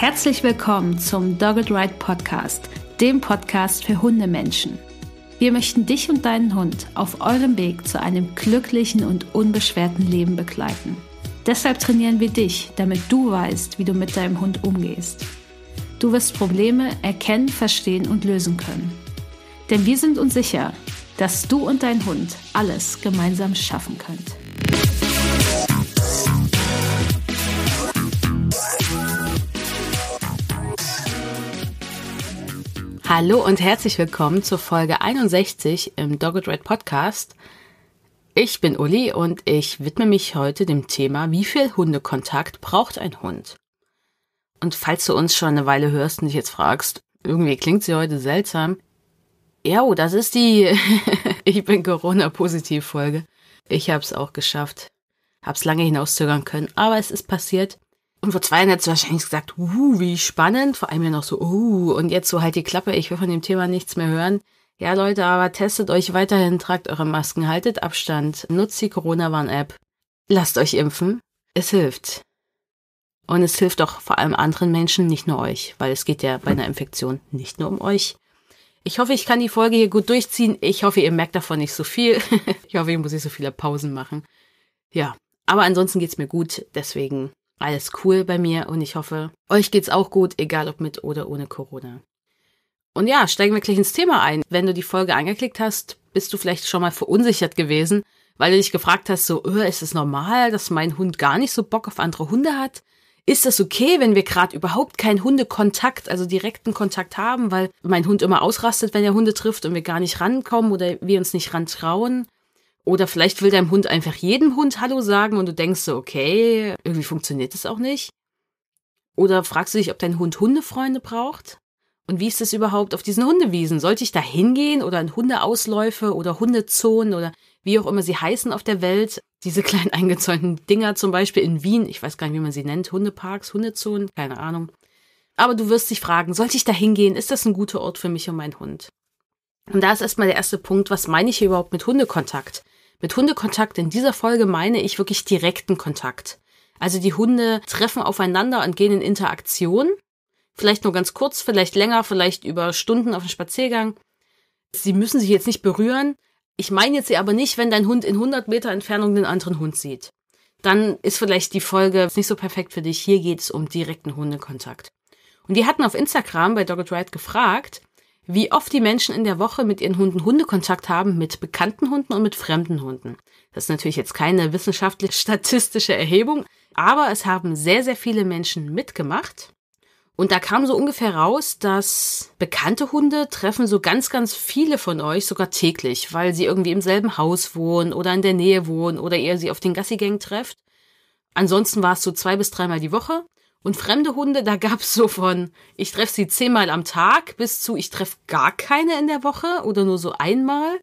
Herzlich willkommen zum Dogged Ride Podcast, dem Podcast für Hundemenschen. Wir möchten dich und deinen Hund auf eurem Weg zu einem glücklichen und unbeschwerten Leben begleiten. Deshalb trainieren wir dich, damit du weißt, wie du mit deinem Hund umgehst. Du wirst Probleme erkennen, verstehen und lösen können. Denn wir sind uns sicher, dass du und dein Hund alles gemeinsam schaffen könnt. Hallo und herzlich willkommen zur Folge 61 im Dogged Red Podcast. Ich bin Uli und ich widme mich heute dem Thema, wie viel Hundekontakt braucht ein Hund? Und falls du uns schon eine Weile hörst und dich jetzt fragst, irgendwie klingt sie heute seltsam. Ja, oh, das ist die Ich bin Corona-Positiv-Folge. Ich hab's auch geschafft. Hab's lange hinauszögern können, aber es ist passiert. Und vor zwei Jahren hättest du wahrscheinlich gesagt, uh, wie spannend, vor allem ja noch so, uh, und jetzt so halt die Klappe, ich will von dem Thema nichts mehr hören. Ja, Leute, aber testet euch weiterhin, tragt eure Masken, haltet Abstand, nutzt die Corona-Warn-App, lasst euch impfen. Es hilft. Und es hilft auch vor allem anderen Menschen, nicht nur euch, weil es geht ja bei einer Infektion nicht nur um euch. Ich hoffe, ich kann die Folge hier gut durchziehen. Ich hoffe, ihr merkt davon nicht so viel. ich hoffe, ich muss nicht so viele Pausen machen. Ja, aber ansonsten geht's mir gut. Deswegen alles cool bei mir und ich hoffe, euch geht's auch gut, egal ob mit oder ohne Corona. Und ja, steigen wir gleich ins Thema ein. Wenn du die Folge angeklickt hast, bist du vielleicht schon mal verunsichert gewesen, weil du dich gefragt hast, so, öh, ist es normal, dass mein Hund gar nicht so Bock auf andere Hunde hat? Ist das okay, wenn wir gerade überhaupt keinen Hundekontakt, also direkten Kontakt haben, weil mein Hund immer ausrastet, wenn er Hunde trifft und wir gar nicht rankommen oder wir uns nicht rantrauen? Oder vielleicht will dein Hund einfach jedem Hund Hallo sagen und du denkst so, okay, irgendwie funktioniert das auch nicht. Oder fragst du dich, ob dein Hund Hundefreunde braucht? Und wie ist das überhaupt auf diesen Hundewiesen? Sollte ich da hingehen oder in Hundeausläufe oder Hundezonen oder wie auch immer sie heißen auf der Welt? Diese kleinen eingezäunten Dinger zum Beispiel in Wien, ich weiß gar nicht, wie man sie nennt, Hundeparks, Hundezonen, keine Ahnung. Aber du wirst dich fragen, sollte ich da hingehen? Ist das ein guter Ort für mich und meinen Hund? Und da ist erstmal der erste Punkt, was meine ich hier überhaupt mit Hundekontakt? Mit Hundekontakt in dieser Folge meine ich wirklich direkten Kontakt. Also die Hunde treffen aufeinander und gehen in Interaktion. Vielleicht nur ganz kurz, vielleicht länger, vielleicht über Stunden auf dem Spaziergang. Sie müssen sich jetzt nicht berühren. Ich meine jetzt sie aber nicht, wenn dein Hund in 100 Meter Entfernung den anderen Hund sieht. Dann ist vielleicht die Folge nicht so perfekt für dich. Hier geht es um direkten Hundekontakt. Und wir hatten auf Instagram bei Dogged Ride gefragt, wie oft die Menschen in der Woche mit ihren Hunden Hundekontakt haben, mit bekannten Hunden und mit fremden Hunden. Das ist natürlich jetzt keine wissenschaftlich statistische Erhebung, aber es haben sehr, sehr viele Menschen mitgemacht. Und da kam so ungefähr raus, dass bekannte Hunde treffen so ganz, ganz viele von euch sogar täglich, weil sie irgendwie im selben Haus wohnen oder in der Nähe wohnen oder ihr sie auf den Gassigängen trefft. Ansonsten war es so zwei bis dreimal die Woche. Und fremde Hunde, da gab's so von, ich treffe sie zehnmal am Tag bis zu, ich treffe gar keine in der Woche oder nur so einmal.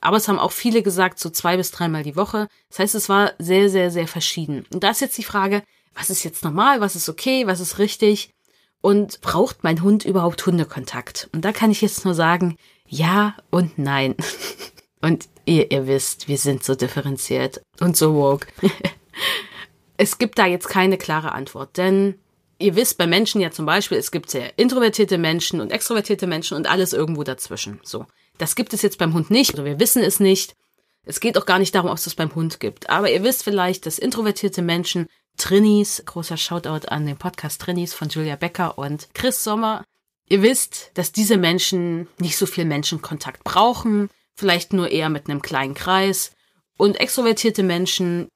Aber es haben auch viele gesagt, so zwei bis dreimal die Woche. Das heißt, es war sehr, sehr, sehr verschieden. Und da ist jetzt die Frage, was ist jetzt normal, was ist okay, was ist richtig? Und braucht mein Hund überhaupt Hundekontakt? Und da kann ich jetzt nur sagen, ja und nein. Und ihr, ihr wisst, wir sind so differenziert und so woke. es gibt da jetzt keine klare Antwort, denn ihr wisst bei Menschen ja zum Beispiel, es gibt sehr introvertierte Menschen und extrovertierte Menschen und alles irgendwo dazwischen. So. Das gibt es jetzt beim Hund nicht, oder also wir wissen es nicht. Es geht auch gar nicht darum, ob es das beim Hund gibt. Aber ihr wisst vielleicht, dass introvertierte Menschen, Trinis, großer Shoutout an den Podcast Trinis von Julia Becker und Chris Sommer, ihr wisst, dass diese Menschen nicht so viel Menschenkontakt brauchen, vielleicht nur eher mit einem kleinen Kreis. Und extrovertierte Menschen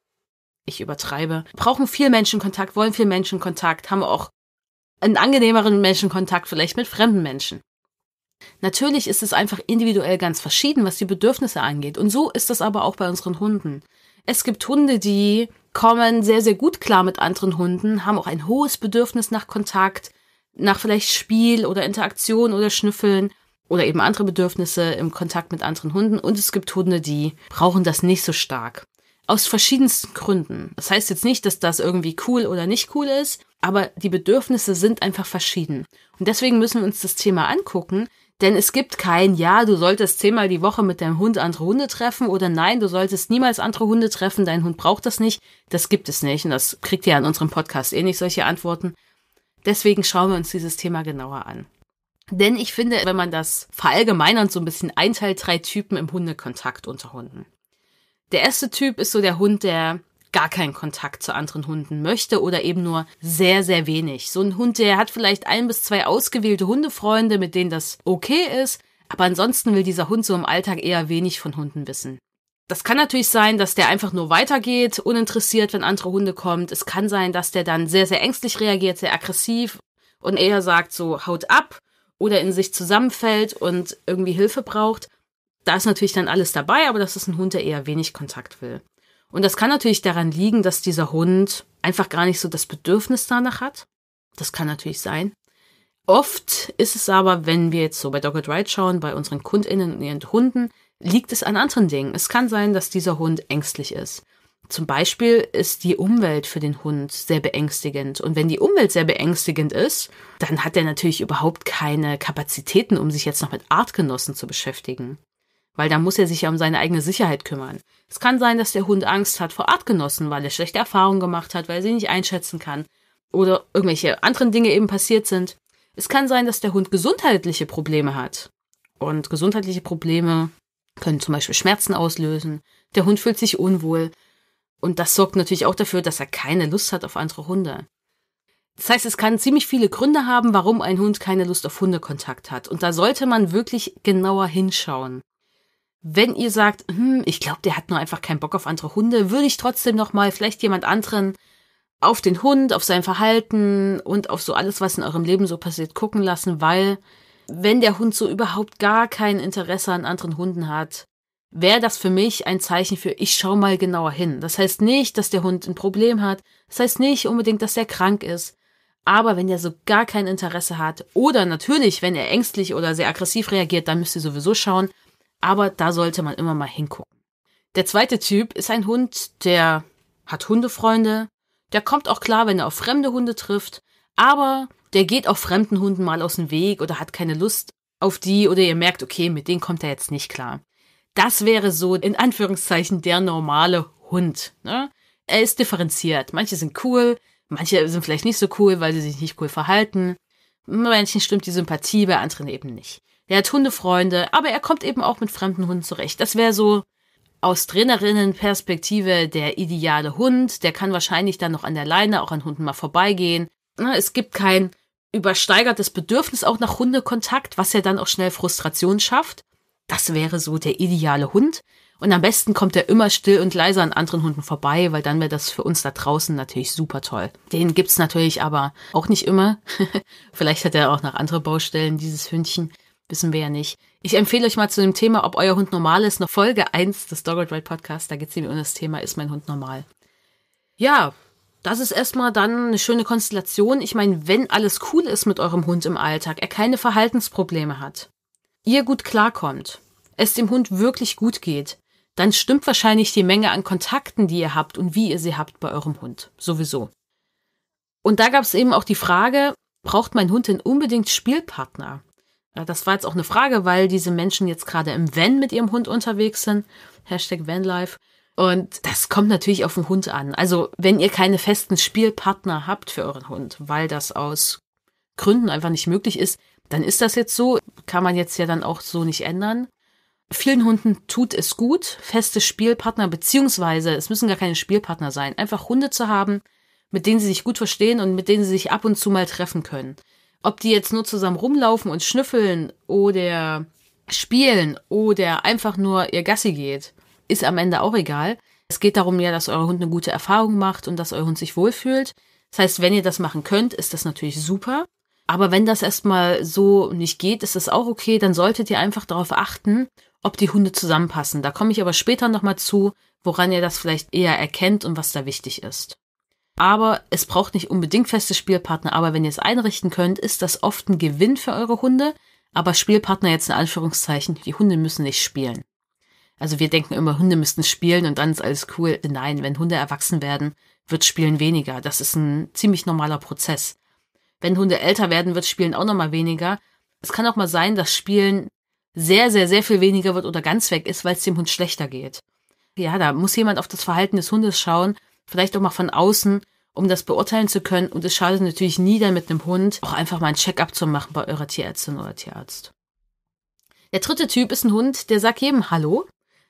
ich übertreibe, brauchen viel Menschenkontakt, wollen viel Menschenkontakt, haben auch einen angenehmeren Menschenkontakt vielleicht mit fremden Menschen. Natürlich ist es einfach individuell ganz verschieden, was die Bedürfnisse angeht. Und so ist das aber auch bei unseren Hunden. Es gibt Hunde, die kommen sehr, sehr gut klar mit anderen Hunden, haben auch ein hohes Bedürfnis nach Kontakt, nach vielleicht Spiel oder Interaktion oder Schnüffeln oder eben andere Bedürfnisse im Kontakt mit anderen Hunden. Und es gibt Hunde, die brauchen das nicht so stark. Aus verschiedensten Gründen. Das heißt jetzt nicht, dass das irgendwie cool oder nicht cool ist, aber die Bedürfnisse sind einfach verschieden. Und deswegen müssen wir uns das Thema angucken, denn es gibt kein Ja, du solltest zehnmal die Woche mit deinem Hund andere Hunde treffen oder nein, du solltest niemals andere Hunde treffen, dein Hund braucht das nicht. Das gibt es nicht und das kriegt ihr an unserem Podcast eh nicht solche Antworten. Deswegen schauen wir uns dieses Thema genauer an. Denn ich finde, wenn man das verallgemeinert so ein bisschen einteilt, drei Typen im Hundekontakt unter Hunden. Der erste Typ ist so der Hund, der gar keinen Kontakt zu anderen Hunden möchte oder eben nur sehr, sehr wenig. So ein Hund, der hat vielleicht ein bis zwei ausgewählte Hundefreunde, mit denen das okay ist, aber ansonsten will dieser Hund so im Alltag eher wenig von Hunden wissen. Das kann natürlich sein, dass der einfach nur weitergeht, uninteressiert, wenn andere Hunde kommt. Es kann sein, dass der dann sehr, sehr ängstlich reagiert, sehr aggressiv und eher sagt so, haut ab oder in sich zusammenfällt und irgendwie Hilfe braucht. Da ist natürlich dann alles dabei, aber das ist ein Hund, der eher wenig Kontakt will. Und das kann natürlich daran liegen, dass dieser Hund einfach gar nicht so das Bedürfnis danach hat. Das kann natürlich sein. Oft ist es aber, wenn wir jetzt so bei Dogged Ride schauen, bei unseren KundInnen und ihren Hunden, liegt es an anderen Dingen. Es kann sein, dass dieser Hund ängstlich ist. Zum Beispiel ist die Umwelt für den Hund sehr beängstigend. Und wenn die Umwelt sehr beängstigend ist, dann hat er natürlich überhaupt keine Kapazitäten, um sich jetzt noch mit Artgenossen zu beschäftigen weil da muss er sich ja um seine eigene Sicherheit kümmern. Es kann sein, dass der Hund Angst hat vor Artgenossen, weil er schlechte Erfahrungen gemacht hat, weil er sie nicht einschätzen kann oder irgendwelche anderen Dinge eben passiert sind. Es kann sein, dass der Hund gesundheitliche Probleme hat. Und gesundheitliche Probleme können zum Beispiel Schmerzen auslösen. Der Hund fühlt sich unwohl. Und das sorgt natürlich auch dafür, dass er keine Lust hat auf andere Hunde. Das heißt, es kann ziemlich viele Gründe haben, warum ein Hund keine Lust auf Hundekontakt hat. Und da sollte man wirklich genauer hinschauen wenn ihr sagt, hm, ich glaube, der hat nur einfach keinen Bock auf andere Hunde, würde ich trotzdem noch mal vielleicht jemand anderen auf den Hund, auf sein Verhalten und auf so alles, was in eurem Leben so passiert, gucken lassen, weil wenn der Hund so überhaupt gar kein Interesse an anderen Hunden hat, wäre das für mich ein Zeichen für, ich schau mal genauer hin. Das heißt nicht, dass der Hund ein Problem hat. Das heißt nicht unbedingt, dass er krank ist. Aber wenn der so gar kein Interesse hat oder natürlich, wenn er ängstlich oder sehr aggressiv reagiert, dann müsst ihr sowieso schauen, aber da sollte man immer mal hingucken. Der zweite Typ ist ein Hund, der hat Hundefreunde, der kommt auch klar, wenn er auf fremde Hunde trifft, aber der geht auch fremden Hunden mal aus dem Weg oder hat keine Lust auf die oder ihr merkt, okay, mit denen kommt er jetzt nicht klar. Das wäre so in Anführungszeichen der normale Hund. Ne? Er ist differenziert. Manche sind cool, manche sind vielleicht nicht so cool, weil sie sich nicht cool verhalten. Manchen stimmt die Sympathie, bei anderen eben nicht. Er hat Hundefreunde, aber er kommt eben auch mit fremden Hunden zurecht. Das wäre so aus Trainerinnenperspektive der ideale Hund. Der kann wahrscheinlich dann noch an der Leine, auch an Hunden mal vorbeigehen. Ne, es gibt kein übersteigertes Bedürfnis auch nach Hundekontakt, was ja dann auch schnell Frustration schafft. Das wäre so der ideale Hund. Und am besten kommt er immer still und leise an anderen Hunden vorbei, weil dann wäre das für uns da draußen natürlich super toll. Den gibt's natürlich aber auch nicht immer. Vielleicht hat er auch noch andere Baustellen, dieses Hündchen. Wissen wir ja nicht. Ich empfehle euch mal zu dem Thema, ob euer Hund normal ist, noch Folge 1 des Dogged Ride Podcasts. Da geht es nämlich um das Thema, ist mein Hund normal? Ja, das ist erstmal dann eine schöne Konstellation. Ich meine, wenn alles cool ist mit eurem Hund im Alltag, er keine Verhaltensprobleme hat, ihr gut klarkommt, es dem Hund wirklich gut geht, dann stimmt wahrscheinlich die Menge an Kontakten, die ihr habt und wie ihr sie habt bei eurem Hund. Sowieso. Und da gab es eben auch die Frage, braucht mein Hund denn unbedingt Spielpartner? Das war jetzt auch eine Frage, weil diese Menschen jetzt gerade im Van mit ihrem Hund unterwegs sind. Hashtag Vanlife. Und das kommt natürlich auf den Hund an. Also, wenn ihr keine festen Spielpartner habt für euren Hund, weil das aus Gründen einfach nicht möglich ist, dann ist das jetzt so. Kann man jetzt ja dann auch so nicht ändern. Vielen Hunden tut es gut, feste Spielpartner, beziehungsweise es müssen gar keine Spielpartner sein, einfach Hunde zu haben, mit denen sie sich gut verstehen und mit denen sie sich ab und zu mal treffen können. Ob die jetzt nur zusammen rumlaufen und schnüffeln oder spielen oder einfach nur ihr Gassi geht, ist am Ende auch egal. Es geht darum ja, dass euer Hund eine gute Erfahrung macht und dass euer Hund sich wohlfühlt. Das heißt, wenn ihr das machen könnt, ist das natürlich super. Aber wenn das erstmal so nicht geht, ist das auch okay. Dann solltet ihr einfach darauf achten, ob die Hunde zusammenpassen. Da komme ich aber später nochmal zu, woran ihr das vielleicht eher erkennt und was da wichtig ist aber es braucht nicht unbedingt feste Spielpartner. Aber wenn ihr es einrichten könnt, ist das oft ein Gewinn für eure Hunde. Aber Spielpartner jetzt in Anführungszeichen, die Hunde müssen nicht spielen. Also wir denken immer, Hunde müssten spielen und dann ist alles cool. Nein, wenn Hunde erwachsen werden, wird Spielen weniger. Das ist ein ziemlich normaler Prozess. Wenn Hunde älter werden, wird Spielen auch nochmal weniger. Es kann auch mal sein, dass Spielen sehr, sehr, sehr viel weniger wird oder ganz weg ist, weil es dem Hund schlechter geht. Ja, da muss jemand auf das Verhalten des Hundes schauen, vielleicht auch mal von außen um das beurteilen zu können. Und es schadet natürlich nie, dann mit einem Hund auch einfach mal ein Check-up zu machen bei eurer Tierärztin oder Tierarzt. Der dritte Typ ist ein Hund, der sagt jedem Hallo,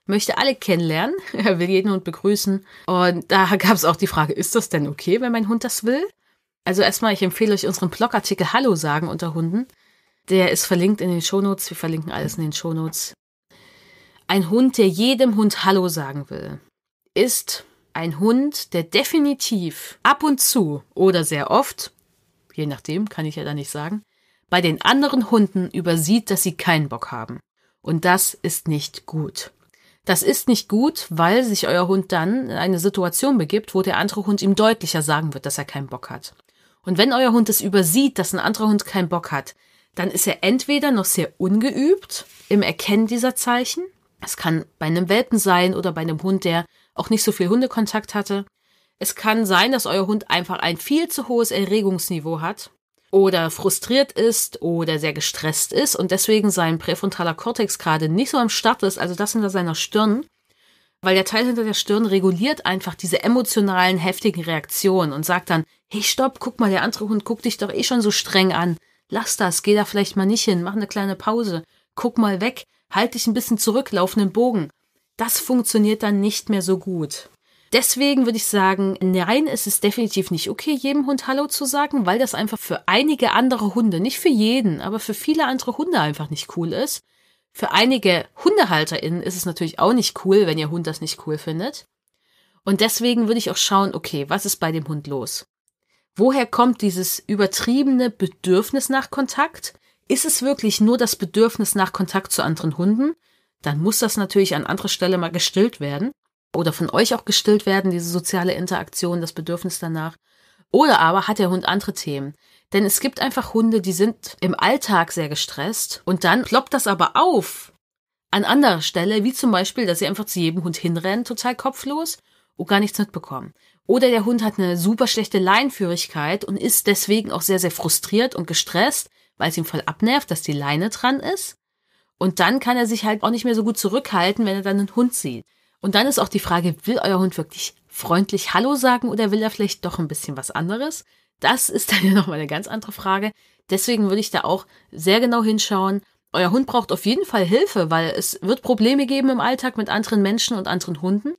möchte alle kennenlernen, er will jeden Hund begrüßen. Und da gab es auch die Frage, ist das denn okay, wenn mein Hund das will? Also erstmal, ich empfehle euch unseren Blogartikel Hallo sagen unter Hunden. Der ist verlinkt in den Shownotes, wir verlinken alles in den Shownotes. Ein Hund, der jedem Hund Hallo sagen will, ist ein Hund, der definitiv ab und zu oder sehr oft, je nachdem, kann ich ja da nicht sagen, bei den anderen Hunden übersieht, dass sie keinen Bock haben. Und das ist nicht gut. Das ist nicht gut, weil sich euer Hund dann in eine Situation begibt, wo der andere Hund ihm deutlicher sagen wird, dass er keinen Bock hat. Und wenn euer Hund es übersieht, dass ein anderer Hund keinen Bock hat, dann ist er entweder noch sehr ungeübt im Erkennen dieser Zeichen. Es kann bei einem Welpen sein oder bei einem Hund, der auch nicht so viel Hundekontakt hatte. Es kann sein, dass euer Hund einfach ein viel zu hohes Erregungsniveau hat oder frustriert ist oder sehr gestresst ist und deswegen sein präfrontaler Kortex gerade nicht so am Start ist, also das hinter seiner Stirn, weil der Teil hinter der Stirn reguliert einfach diese emotionalen, heftigen Reaktionen und sagt dann, hey, stopp, guck mal, der andere Hund guckt dich doch eh schon so streng an. Lass das, geh da vielleicht mal nicht hin, mach eine kleine Pause, guck mal weg, halt dich ein bisschen zurück, lauf einen Bogen das funktioniert dann nicht mehr so gut. Deswegen würde ich sagen, nein, es ist definitiv nicht okay, jedem Hund Hallo zu sagen, weil das einfach für einige andere Hunde, nicht für jeden, aber für viele andere Hunde einfach nicht cool ist. Für einige HundehalterInnen ist es natürlich auch nicht cool, wenn ihr Hund das nicht cool findet. Und deswegen würde ich auch schauen, okay, was ist bei dem Hund los? Woher kommt dieses übertriebene Bedürfnis nach Kontakt? Ist es wirklich nur das Bedürfnis nach Kontakt zu anderen Hunden? dann muss das natürlich an anderer Stelle mal gestillt werden oder von euch auch gestillt werden, diese soziale Interaktion, das Bedürfnis danach. Oder aber hat der Hund andere Themen? Denn es gibt einfach Hunde, die sind im Alltag sehr gestresst und dann ploppt das aber auf an anderer Stelle, wie zum Beispiel, dass sie einfach zu jedem Hund hinrennen, total kopflos und gar nichts mitbekommen. Oder der Hund hat eine super schlechte Leinführigkeit und ist deswegen auch sehr, sehr frustriert und gestresst, weil es ihm voll abnervt, dass die Leine dran ist. Und dann kann er sich halt auch nicht mehr so gut zurückhalten, wenn er dann einen Hund sieht. Und dann ist auch die Frage, will euer Hund wirklich freundlich Hallo sagen oder will er vielleicht doch ein bisschen was anderes? Das ist dann ja nochmal eine ganz andere Frage. Deswegen würde ich da auch sehr genau hinschauen. Euer Hund braucht auf jeden Fall Hilfe, weil es wird Probleme geben im Alltag mit anderen Menschen und anderen Hunden,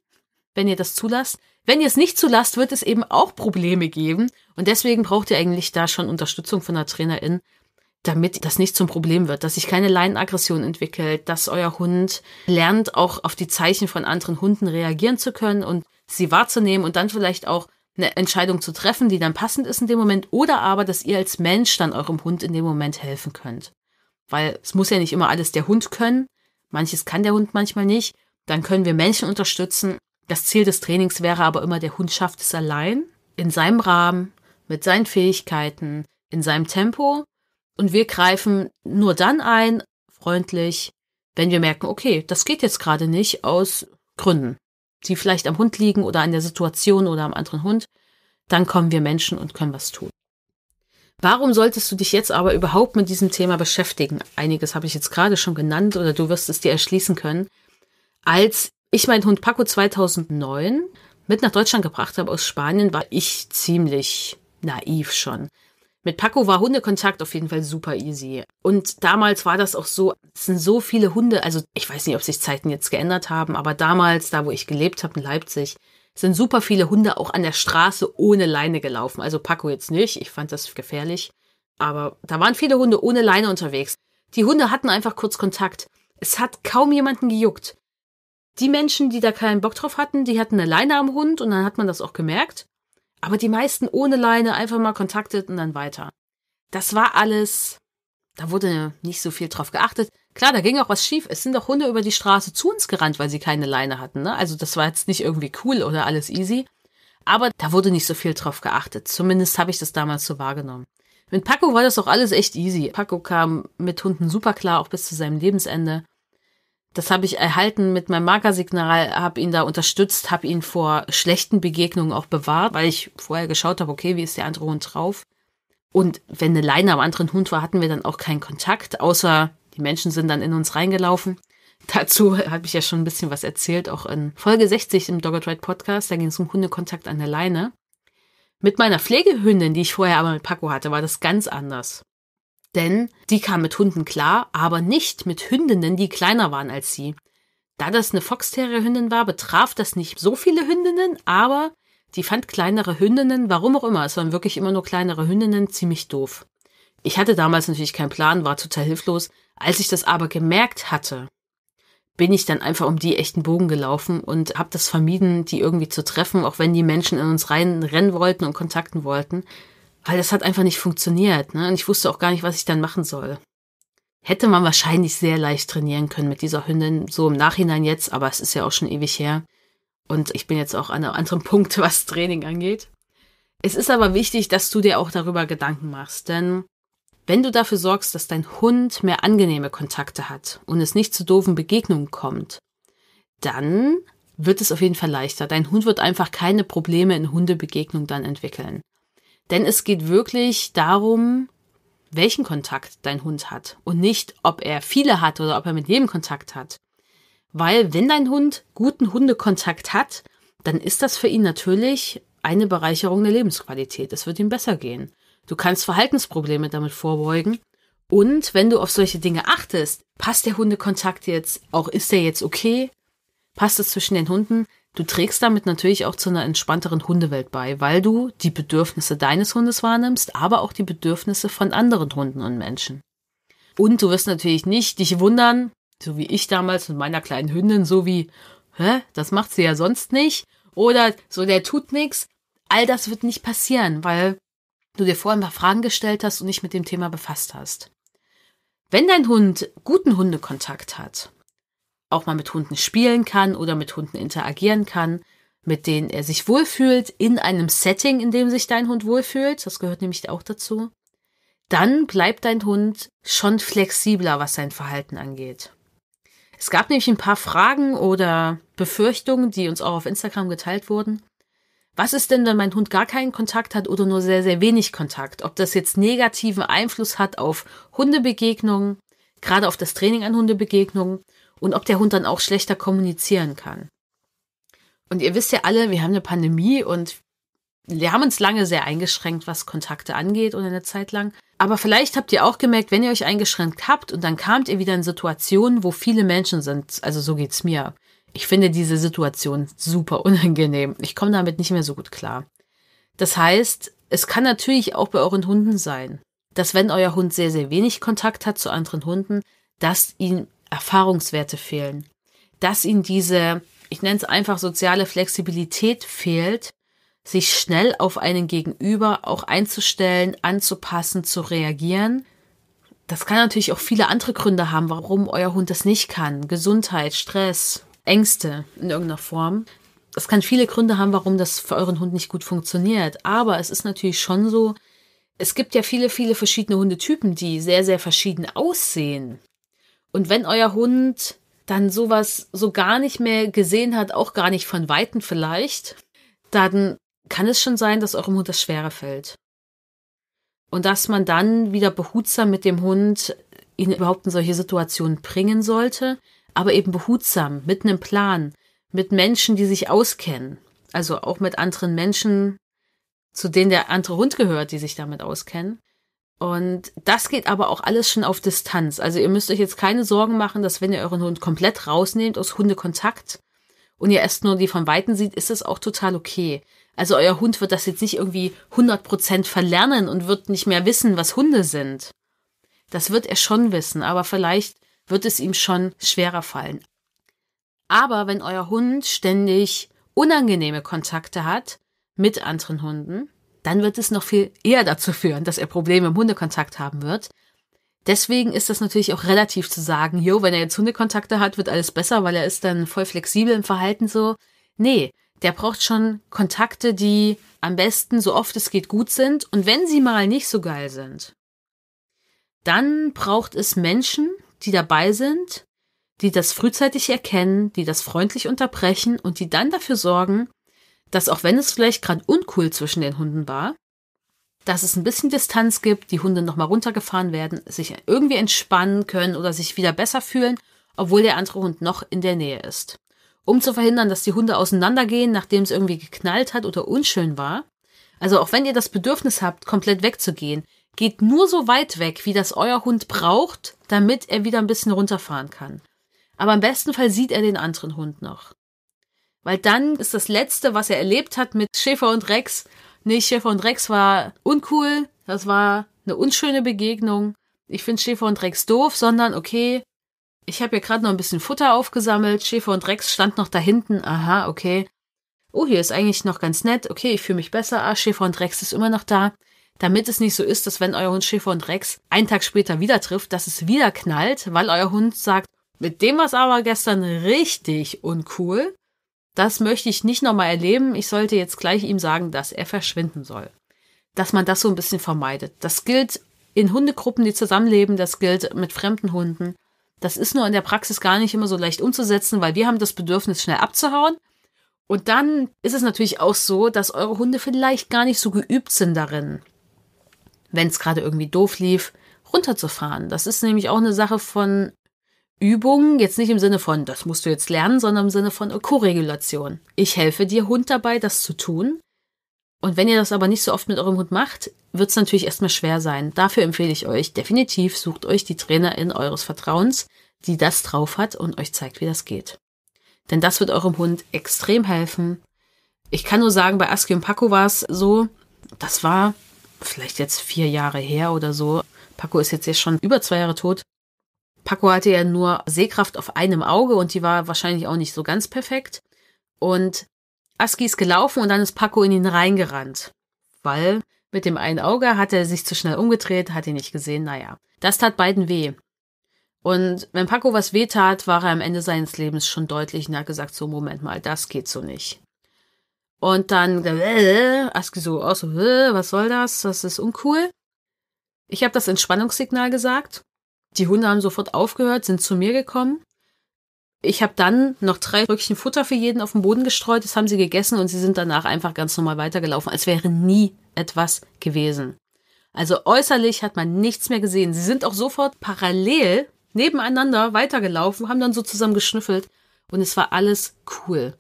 wenn ihr das zulasst. Wenn ihr es nicht zulasst, wird es eben auch Probleme geben. Und deswegen braucht ihr eigentlich da schon Unterstützung von einer Trainerin, damit das nicht zum Problem wird, dass sich keine Leinenaggression entwickelt, dass euer Hund lernt, auch auf die Zeichen von anderen Hunden reagieren zu können und sie wahrzunehmen und dann vielleicht auch eine Entscheidung zu treffen, die dann passend ist in dem Moment, oder aber, dass ihr als Mensch dann eurem Hund in dem Moment helfen könnt. Weil es muss ja nicht immer alles der Hund können, manches kann der Hund manchmal nicht, dann können wir Menschen unterstützen. Das Ziel des Trainings wäre aber immer, der Hund schafft es allein, in seinem Rahmen, mit seinen Fähigkeiten, in seinem Tempo und wir greifen nur dann ein, freundlich, wenn wir merken, okay, das geht jetzt gerade nicht aus Gründen, die vielleicht am Hund liegen oder an der Situation oder am anderen Hund, dann kommen wir Menschen und können was tun. Warum solltest du dich jetzt aber überhaupt mit diesem Thema beschäftigen? Einiges habe ich jetzt gerade schon genannt oder du wirst es dir erschließen können. Als ich meinen Hund Paco 2009 mit nach Deutschland gebracht habe aus Spanien, war ich ziemlich naiv schon. Mit Paco war Hundekontakt auf jeden Fall super easy. Und damals war das auch so, es sind so viele Hunde, also ich weiß nicht, ob sich Zeiten jetzt geändert haben, aber damals, da wo ich gelebt habe in Leipzig, sind super viele Hunde auch an der Straße ohne Leine gelaufen. Also Paco jetzt nicht, ich fand das gefährlich. Aber da waren viele Hunde ohne Leine unterwegs. Die Hunde hatten einfach kurz Kontakt. Es hat kaum jemanden gejuckt. Die Menschen, die da keinen Bock drauf hatten, die hatten eine Leine am Hund und dann hat man das auch gemerkt. Aber die meisten ohne Leine einfach mal kontaktet und dann weiter. Das war alles. Da wurde nicht so viel drauf geachtet. Klar, da ging auch was schief. Es sind doch Hunde über die Straße zu uns gerannt, weil sie keine Leine hatten. Ne? Also das war jetzt nicht irgendwie cool oder alles easy. Aber da wurde nicht so viel drauf geachtet. Zumindest habe ich das damals so wahrgenommen. Mit Paco war das auch alles echt easy. Paco kam mit Hunden super klar, auch bis zu seinem Lebensende. Das habe ich erhalten mit meinem Markersignal, habe ihn da unterstützt, habe ihn vor schlechten Begegnungen auch bewahrt, weil ich vorher geschaut habe, okay, wie ist der andere Hund drauf? Und wenn eine Leine am anderen Hund war, hatten wir dann auch keinen Kontakt, außer die Menschen sind dann in uns reingelaufen. Dazu habe ich ja schon ein bisschen was erzählt, auch in Folge 60 im Dogged Ride Podcast, da ging es um Hundekontakt an der Leine. Mit meiner Pflegehündin, die ich vorher aber mit Paco hatte, war das ganz anders denn die kam mit Hunden klar, aber nicht mit Hündinnen, die kleiner waren als sie. Da das eine Fox-Terrier-Hündin war, betraf das nicht so viele Hündinnen, aber die fand kleinere Hündinnen, warum auch immer, es waren wirklich immer nur kleinere Hündinnen, ziemlich doof. Ich hatte damals natürlich keinen Plan, war total hilflos. Als ich das aber gemerkt hatte, bin ich dann einfach um die echten Bogen gelaufen und habe das vermieden, die irgendwie zu treffen, auch wenn die Menschen in uns reinrennen wollten und kontakten wollten. Weil das hat einfach nicht funktioniert. Ne? Und ich wusste auch gar nicht, was ich dann machen soll. Hätte man wahrscheinlich sehr leicht trainieren können mit dieser Hündin, so im Nachhinein jetzt, aber es ist ja auch schon ewig her. Und ich bin jetzt auch an einem anderen Punkt, was Training angeht. Es ist aber wichtig, dass du dir auch darüber Gedanken machst, denn wenn du dafür sorgst, dass dein Hund mehr angenehme Kontakte hat und es nicht zu doofen Begegnungen kommt, dann wird es auf jeden Fall leichter. Dein Hund wird einfach keine Probleme in Hundebegegnung dann entwickeln. Denn es geht wirklich darum, welchen Kontakt dein Hund hat und nicht, ob er viele hat oder ob er mit jedem Kontakt hat. Weil wenn dein Hund guten Hundekontakt hat, dann ist das für ihn natürlich eine Bereicherung der Lebensqualität. Es wird ihm besser gehen. Du kannst Verhaltensprobleme damit vorbeugen. Und wenn du auf solche Dinge achtest, passt der Hundekontakt jetzt, auch ist er jetzt okay? Passt es zwischen den Hunden? Du trägst damit natürlich auch zu einer entspannteren Hundewelt bei, weil du die Bedürfnisse deines Hundes wahrnimmst, aber auch die Bedürfnisse von anderen Hunden und Menschen. Und du wirst natürlich nicht dich wundern, so wie ich damals mit meiner kleinen Hündin, so wie, hä, das macht sie ja sonst nicht, oder so, der tut nix. All das wird nicht passieren, weil du dir vorher ein paar Fragen gestellt hast und dich mit dem Thema befasst hast. Wenn dein Hund guten Hundekontakt hat, auch mal mit Hunden spielen kann oder mit Hunden interagieren kann, mit denen er sich wohlfühlt, in einem Setting, in dem sich dein Hund wohlfühlt, das gehört nämlich auch dazu, dann bleibt dein Hund schon flexibler, was sein Verhalten angeht. Es gab nämlich ein paar Fragen oder Befürchtungen, die uns auch auf Instagram geteilt wurden. Was ist denn, wenn mein Hund gar keinen Kontakt hat oder nur sehr, sehr wenig Kontakt? Ob das jetzt negativen Einfluss hat auf Hundebegegnungen, gerade auf das Training an Hundebegegnungen und ob der Hund dann auch schlechter kommunizieren kann. Und ihr wisst ja alle, wir haben eine Pandemie und wir haben uns lange sehr eingeschränkt, was Kontakte angeht und eine Zeit lang. Aber vielleicht habt ihr auch gemerkt, wenn ihr euch eingeschränkt habt und dann kamt ihr wieder in Situationen, wo viele Menschen sind. Also so geht's mir. Ich finde diese Situation super unangenehm. Ich komme damit nicht mehr so gut klar. Das heißt, es kann natürlich auch bei euren Hunden sein, dass wenn euer Hund sehr, sehr wenig Kontakt hat zu anderen Hunden, dass ihn Erfahrungswerte fehlen, dass ihnen diese, ich nenne es einfach soziale Flexibilität fehlt, sich schnell auf einen Gegenüber auch einzustellen, anzupassen, zu reagieren. Das kann natürlich auch viele andere Gründe haben, warum euer Hund das nicht kann. Gesundheit, Stress, Ängste in irgendeiner Form. Das kann viele Gründe haben, warum das für euren Hund nicht gut funktioniert. Aber es ist natürlich schon so, es gibt ja viele, viele verschiedene Hundetypen, die sehr, sehr verschieden aussehen. Und wenn euer Hund dann sowas so gar nicht mehr gesehen hat, auch gar nicht von Weitem vielleicht, dann kann es schon sein, dass eurem Hund das schwerer fällt. Und dass man dann wieder behutsam mit dem Hund ihn überhaupt in solche Situationen bringen sollte, aber eben behutsam, mit einem Plan, mit Menschen, die sich auskennen. Also auch mit anderen Menschen, zu denen der andere Hund gehört, die sich damit auskennen. Und das geht aber auch alles schon auf Distanz. Also ihr müsst euch jetzt keine Sorgen machen, dass wenn ihr euren Hund komplett rausnehmt aus Hundekontakt und ihr erst nur die von Weitem sieht, ist das auch total okay. Also euer Hund wird das jetzt nicht irgendwie 100% verlernen und wird nicht mehr wissen, was Hunde sind. Das wird er schon wissen, aber vielleicht wird es ihm schon schwerer fallen. Aber wenn euer Hund ständig unangenehme Kontakte hat mit anderen Hunden, dann wird es noch viel eher dazu führen, dass er Probleme im Hundekontakt haben wird. Deswegen ist das natürlich auch relativ zu sagen, jo, wenn er jetzt Hundekontakte hat, wird alles besser, weil er ist dann voll flexibel im Verhalten so. Nee, der braucht schon Kontakte, die am besten so oft es geht gut sind und wenn sie mal nicht so geil sind, dann braucht es Menschen, die dabei sind, die das frühzeitig erkennen, die das freundlich unterbrechen und die dann dafür sorgen, dass auch wenn es vielleicht gerade uncool zwischen den Hunden war, dass es ein bisschen Distanz gibt, die Hunde nochmal runtergefahren werden, sich irgendwie entspannen können oder sich wieder besser fühlen, obwohl der andere Hund noch in der Nähe ist. Um zu verhindern, dass die Hunde auseinandergehen, nachdem es irgendwie geknallt hat oder unschön war. Also auch wenn ihr das Bedürfnis habt, komplett wegzugehen, geht nur so weit weg, wie das euer Hund braucht, damit er wieder ein bisschen runterfahren kann. Aber im besten Fall sieht er den anderen Hund noch. Weil dann ist das Letzte, was er erlebt hat mit Schäfer und Rex, Nee, Schäfer und Rex war uncool, das war eine unschöne Begegnung. Ich finde Schäfer und Rex doof, sondern okay, ich habe hier gerade noch ein bisschen Futter aufgesammelt, Schäfer und Rex stand noch da hinten, aha, okay. Oh, hier ist eigentlich noch ganz nett, okay, ich fühle mich besser, ah, Schäfer und Rex ist immer noch da. Damit es nicht so ist, dass wenn euer Hund Schäfer und Rex einen Tag später wieder trifft, dass es wieder knallt, weil euer Hund sagt, mit dem war es aber gestern richtig uncool. Das möchte ich nicht nochmal erleben. Ich sollte jetzt gleich ihm sagen, dass er verschwinden soll. Dass man das so ein bisschen vermeidet. Das gilt in Hundegruppen, die zusammenleben, das gilt mit fremden Hunden. Das ist nur in der Praxis gar nicht immer so leicht umzusetzen, weil wir haben das Bedürfnis, schnell abzuhauen. Und dann ist es natürlich auch so, dass eure Hunde vielleicht gar nicht so geübt sind darin, wenn es gerade irgendwie doof lief, runterzufahren. Das ist nämlich auch eine Sache von Übungen, jetzt nicht im Sinne von, das musst du jetzt lernen, sondern im Sinne von äh, Co-Regulation. Ich helfe dir Hund dabei, das zu tun. Und wenn ihr das aber nicht so oft mit eurem Hund macht, wird es natürlich erstmal schwer sein. Dafür empfehle ich euch, definitiv sucht euch die Trainerin eures Vertrauens, die das drauf hat und euch zeigt, wie das geht. Denn das wird eurem Hund extrem helfen. Ich kann nur sagen, bei Aski und Paco war es so, das war vielleicht jetzt vier Jahre her oder so. Paco ist jetzt, jetzt schon über zwei Jahre tot. Paco hatte ja nur Sehkraft auf einem Auge und die war wahrscheinlich auch nicht so ganz perfekt. Und Aski ist gelaufen und dann ist Paco in ihn reingerannt. Weil mit dem einen Auge hat er sich zu schnell umgedreht, hat ihn nicht gesehen, naja. Das tat beiden weh. Und wenn Paco was weh tat, war er am Ende seines Lebens schon deutlich und hat gesagt, so Moment mal, das geht so nicht. Und dann, äh, Aski so aus, so, äh, was soll das? Das ist uncool. Ich habe das Entspannungssignal gesagt die Hunde haben sofort aufgehört, sind zu mir gekommen. Ich habe dann noch drei Röckchen Futter für jeden auf den Boden gestreut, das haben sie gegessen und sie sind danach einfach ganz normal weitergelaufen, als wäre nie etwas gewesen. Also äußerlich hat man nichts mehr gesehen. Sie sind auch sofort parallel nebeneinander weitergelaufen, haben dann so zusammen geschnüffelt und es war alles cool.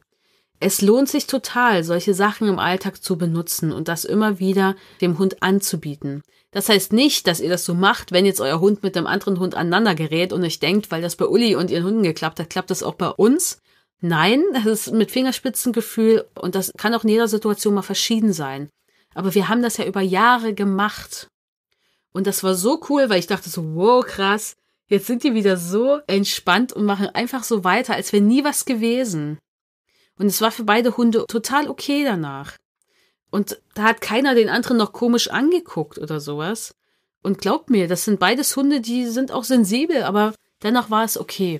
Es lohnt sich total, solche Sachen im Alltag zu benutzen und das immer wieder dem Hund anzubieten. Das heißt nicht, dass ihr das so macht, wenn jetzt euer Hund mit einem anderen Hund aneinander gerät und euch denkt, weil das bei Uli und ihren Hunden geklappt hat, klappt das auch bei uns. Nein, das ist mit Fingerspitzengefühl und das kann auch in jeder Situation mal verschieden sein. Aber wir haben das ja über Jahre gemacht. Und das war so cool, weil ich dachte so, wow, krass, jetzt sind die wieder so entspannt und machen einfach so weiter, als wäre nie was gewesen. Und es war für beide Hunde total okay danach. Und da hat keiner den anderen noch komisch angeguckt oder sowas. Und glaubt mir, das sind beides Hunde, die sind auch sensibel, aber dennoch war es okay.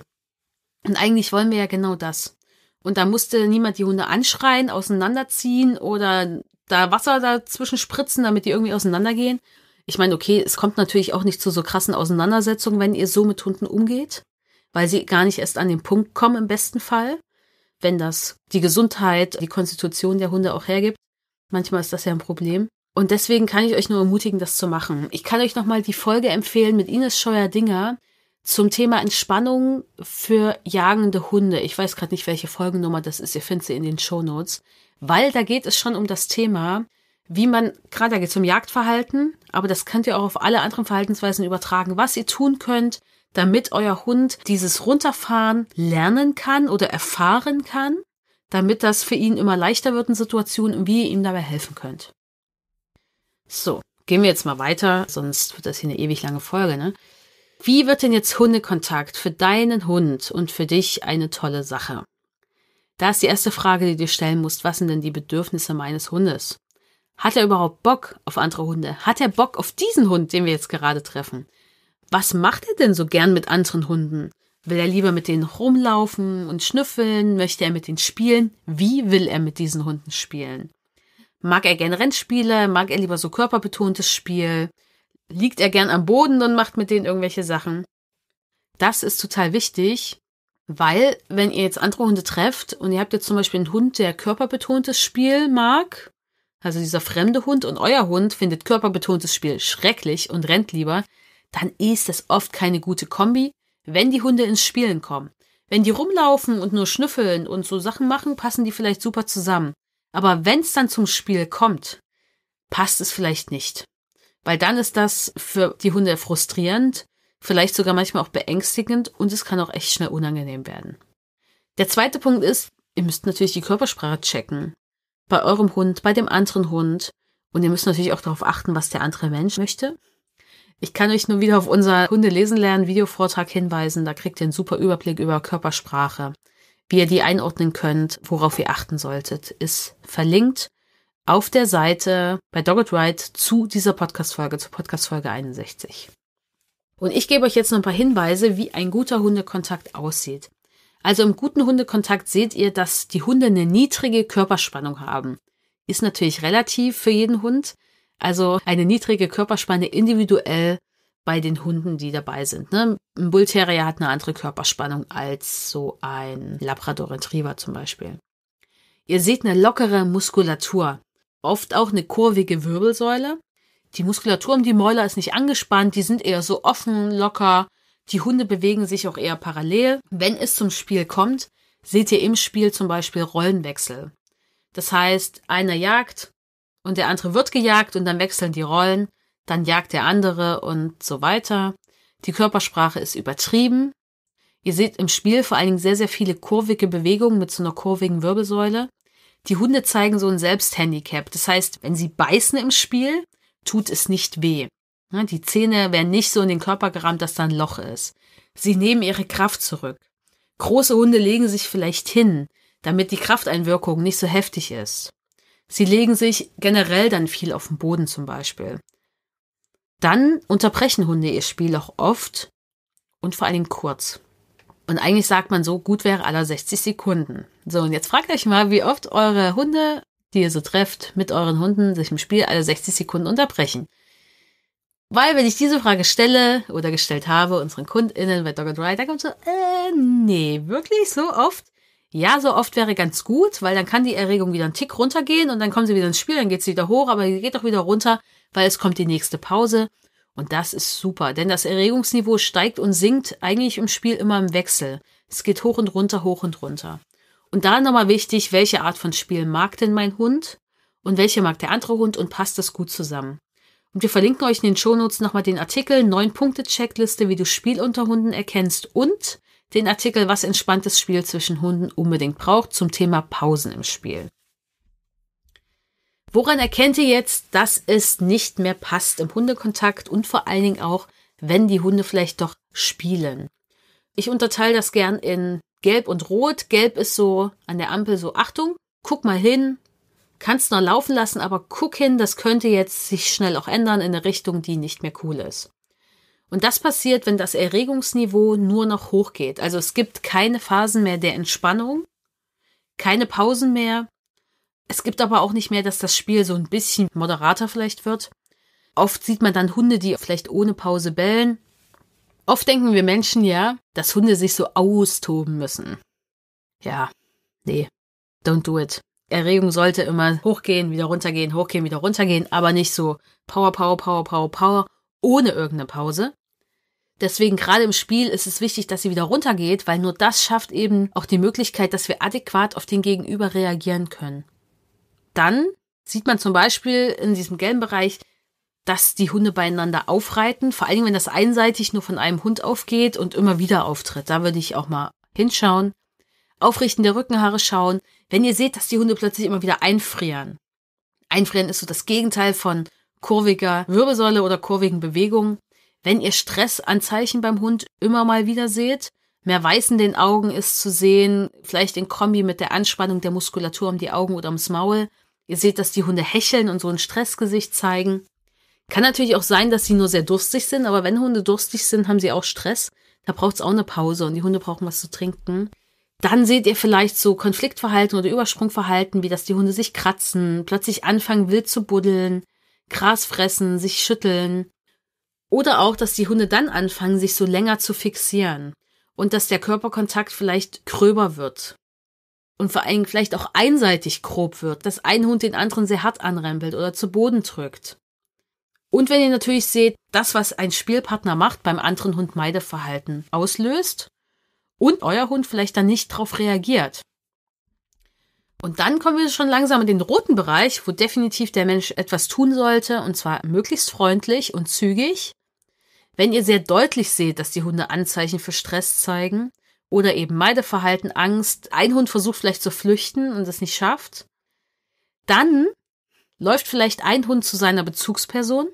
Und eigentlich wollen wir ja genau das. Und da musste niemand die Hunde anschreien, auseinanderziehen oder da Wasser dazwischen spritzen, damit die irgendwie auseinandergehen. Ich meine, okay, es kommt natürlich auch nicht zu so krassen Auseinandersetzungen, wenn ihr so mit Hunden umgeht, weil sie gar nicht erst an den Punkt kommen im besten Fall wenn das die Gesundheit, die Konstitution der Hunde auch hergibt. Manchmal ist das ja ein Problem. Und deswegen kann ich euch nur ermutigen, das zu machen. Ich kann euch nochmal die Folge empfehlen mit Ines Scheuer-Dinger zum Thema Entspannung für jagende Hunde. Ich weiß gerade nicht, welche Folgennummer das ist. Ihr findet sie in den Show Notes, Weil da geht es schon um das Thema, wie man, gerade da geht es um Jagdverhalten, aber das könnt ihr auch auf alle anderen Verhaltensweisen übertragen, was ihr tun könnt, damit euer Hund dieses Runterfahren lernen kann oder erfahren kann, damit das für ihn immer leichter wird in Situationen und wie ihr ihm dabei helfen könnt. So, gehen wir jetzt mal weiter, sonst wird das hier eine ewig lange Folge, ne? Wie wird denn jetzt Hundekontakt für deinen Hund und für dich eine tolle Sache? Da ist die erste Frage, die du dir stellen musst, was sind denn die Bedürfnisse meines Hundes? Hat er überhaupt Bock auf andere Hunde? Hat er Bock auf diesen Hund, den wir jetzt gerade treffen? Was macht er denn so gern mit anderen Hunden? Will er lieber mit denen rumlaufen und schnüffeln? Möchte er mit denen spielen? Wie will er mit diesen Hunden spielen? Mag er gern Rennspiele? Mag er lieber so körperbetontes Spiel? Liegt er gern am Boden und macht mit denen irgendwelche Sachen? Das ist total wichtig, weil wenn ihr jetzt andere Hunde trefft und ihr habt jetzt zum Beispiel einen Hund, der körperbetontes Spiel mag, also dieser fremde Hund und euer Hund findet körperbetontes Spiel schrecklich und rennt lieber, dann ist es oft keine gute Kombi, wenn die Hunde ins Spielen kommen. Wenn die rumlaufen und nur schnüffeln und so Sachen machen, passen die vielleicht super zusammen. Aber wenn es dann zum Spiel kommt, passt es vielleicht nicht. Weil dann ist das für die Hunde frustrierend, vielleicht sogar manchmal auch beängstigend und es kann auch echt schnell unangenehm werden. Der zweite Punkt ist, ihr müsst natürlich die Körpersprache checken. Bei eurem Hund, bei dem anderen Hund. Und ihr müsst natürlich auch darauf achten, was der andere Mensch möchte. Ich kann euch nur wieder auf unser Hunde lesen lernen Videovortrag hinweisen. Da kriegt ihr einen super Überblick über Körpersprache. Wie ihr die einordnen könnt, worauf ihr achten solltet, ist verlinkt auf der Seite bei Dogged Ride zu dieser Podcast-Folge, zur Podcast-Folge 61. Und ich gebe euch jetzt noch ein paar Hinweise, wie ein guter Hundekontakt aussieht. Also im guten Hundekontakt seht ihr, dass die Hunde eine niedrige Körperspannung haben. Ist natürlich relativ für jeden Hund, also eine niedrige Körperspanne individuell bei den Hunden, die dabei sind. Ne? Ein Bullterrier hat eine andere Körperspannung als so ein Labrador Retriever zum Beispiel. Ihr seht eine lockere Muskulatur, oft auch eine kurvige Wirbelsäule. Die Muskulatur um die Mäuler ist nicht angespannt, die sind eher so offen, locker. Die Hunde bewegen sich auch eher parallel. Wenn es zum Spiel kommt, seht ihr im Spiel zum Beispiel Rollenwechsel. Das heißt, einer jagt, und der andere wird gejagt und dann wechseln die Rollen, dann jagt der andere und so weiter. Die Körpersprache ist übertrieben. Ihr seht im Spiel vor allen Dingen sehr, sehr viele kurvige Bewegungen mit so einer kurvigen Wirbelsäule. Die Hunde zeigen so ein Selbsthandicap. Das heißt, wenn sie beißen im Spiel, tut es nicht weh. Die Zähne werden nicht so in den Körper gerammt, dass da ein Loch ist. Sie nehmen ihre Kraft zurück. Große Hunde legen sich vielleicht hin, damit die Krafteinwirkung nicht so heftig ist. Sie legen sich generell dann viel auf den Boden zum Beispiel. Dann unterbrechen Hunde ihr Spiel auch oft und vor allen Dingen kurz. Und eigentlich sagt man so, gut wäre aller 60 Sekunden. So, und jetzt fragt euch mal, wie oft eure Hunde, die ihr so trefft, mit euren Hunden sich im Spiel alle 60 Sekunden unterbrechen. Weil, wenn ich diese Frage stelle oder gestellt habe, unseren KundInnen bei Dogger Dry, Ride, dann kommt so, äh, nee, wirklich so oft? ja, so oft wäre ganz gut, weil dann kann die Erregung wieder einen Tick runtergehen und dann kommen sie wieder ins Spiel, dann geht sie wieder hoch, aber sie geht auch wieder runter, weil es kommt die nächste Pause. Und das ist super, denn das Erregungsniveau steigt und sinkt eigentlich im Spiel immer im Wechsel. Es geht hoch und runter, hoch und runter. Und da nochmal wichtig, welche Art von Spiel mag denn mein Hund und welche mag der andere Hund und passt das gut zusammen. Und wir verlinken euch in den Shownotes nochmal den Artikel 9 Punkte Checkliste, wie du Spiel unter Hunden erkennst und den Artikel Was entspanntes Spiel zwischen Hunden unbedingt braucht zum Thema Pausen im Spiel. Woran erkennt ihr jetzt, dass es nicht mehr passt im Hundekontakt und vor allen Dingen auch, wenn die Hunde vielleicht doch spielen? Ich unterteile das gern in Gelb und Rot. Gelb ist so an der Ampel so Achtung, guck mal hin, kannst noch laufen lassen, aber guck hin, das könnte jetzt sich schnell auch ändern in eine Richtung, die nicht mehr cool ist. Und das passiert, wenn das Erregungsniveau nur noch hochgeht. Also es gibt keine Phasen mehr der Entspannung, keine Pausen mehr. Es gibt aber auch nicht mehr, dass das Spiel so ein bisschen moderater vielleicht wird. Oft sieht man dann Hunde, die vielleicht ohne Pause bellen. Oft denken wir Menschen ja, dass Hunde sich so austoben müssen. Ja, nee, don't do it. Erregung sollte immer hochgehen, wieder runtergehen, hochgehen, wieder runtergehen, aber nicht so Power, Power, Power, Power, Power ohne irgendeine Pause. Deswegen gerade im Spiel ist es wichtig, dass sie wieder runtergeht, weil nur das schafft eben auch die Möglichkeit, dass wir adäquat auf den Gegenüber reagieren können. Dann sieht man zum Beispiel in diesem gelben Bereich, dass die Hunde beieinander aufreiten, vor allem wenn das einseitig nur von einem Hund aufgeht und immer wieder auftritt. Da würde ich auch mal hinschauen. Aufrichten der Rückenhaare schauen, wenn ihr seht, dass die Hunde plötzlich immer wieder einfrieren. Einfrieren ist so das Gegenteil von kurviger Wirbelsäule oder kurvigen Bewegungen. Wenn ihr Stressanzeichen beim Hund immer mal wieder seht, mehr Weiß in den Augen ist zu sehen, vielleicht in Kombi mit der Anspannung der Muskulatur um die Augen oder ums Maul. Ihr seht, dass die Hunde hecheln und so ein Stressgesicht zeigen. Kann natürlich auch sein, dass sie nur sehr durstig sind, aber wenn Hunde durstig sind, haben sie auch Stress. Da braucht es auch eine Pause und die Hunde brauchen was zu trinken. Dann seht ihr vielleicht so Konfliktverhalten oder Übersprungverhalten, wie dass die Hunde sich kratzen, plötzlich anfangen wild zu buddeln, Gras fressen, sich schütteln. Oder auch, dass die Hunde dann anfangen, sich so länger zu fixieren und dass der Körperkontakt vielleicht gröber wird und vor allem vielleicht auch einseitig grob wird, dass ein Hund den anderen sehr hart anrempelt oder zu Boden drückt. Und wenn ihr natürlich seht, das, was ein Spielpartner macht, beim anderen Hund Meideverhalten auslöst und euer Hund vielleicht dann nicht darauf reagiert, und dann kommen wir schon langsam in den roten Bereich, wo definitiv der Mensch etwas tun sollte, und zwar möglichst freundlich und zügig. Wenn ihr sehr deutlich seht, dass die Hunde Anzeichen für Stress zeigen oder eben Meideverhalten, Angst, ein Hund versucht vielleicht zu flüchten und es nicht schafft, dann läuft vielleicht ein Hund zu seiner Bezugsperson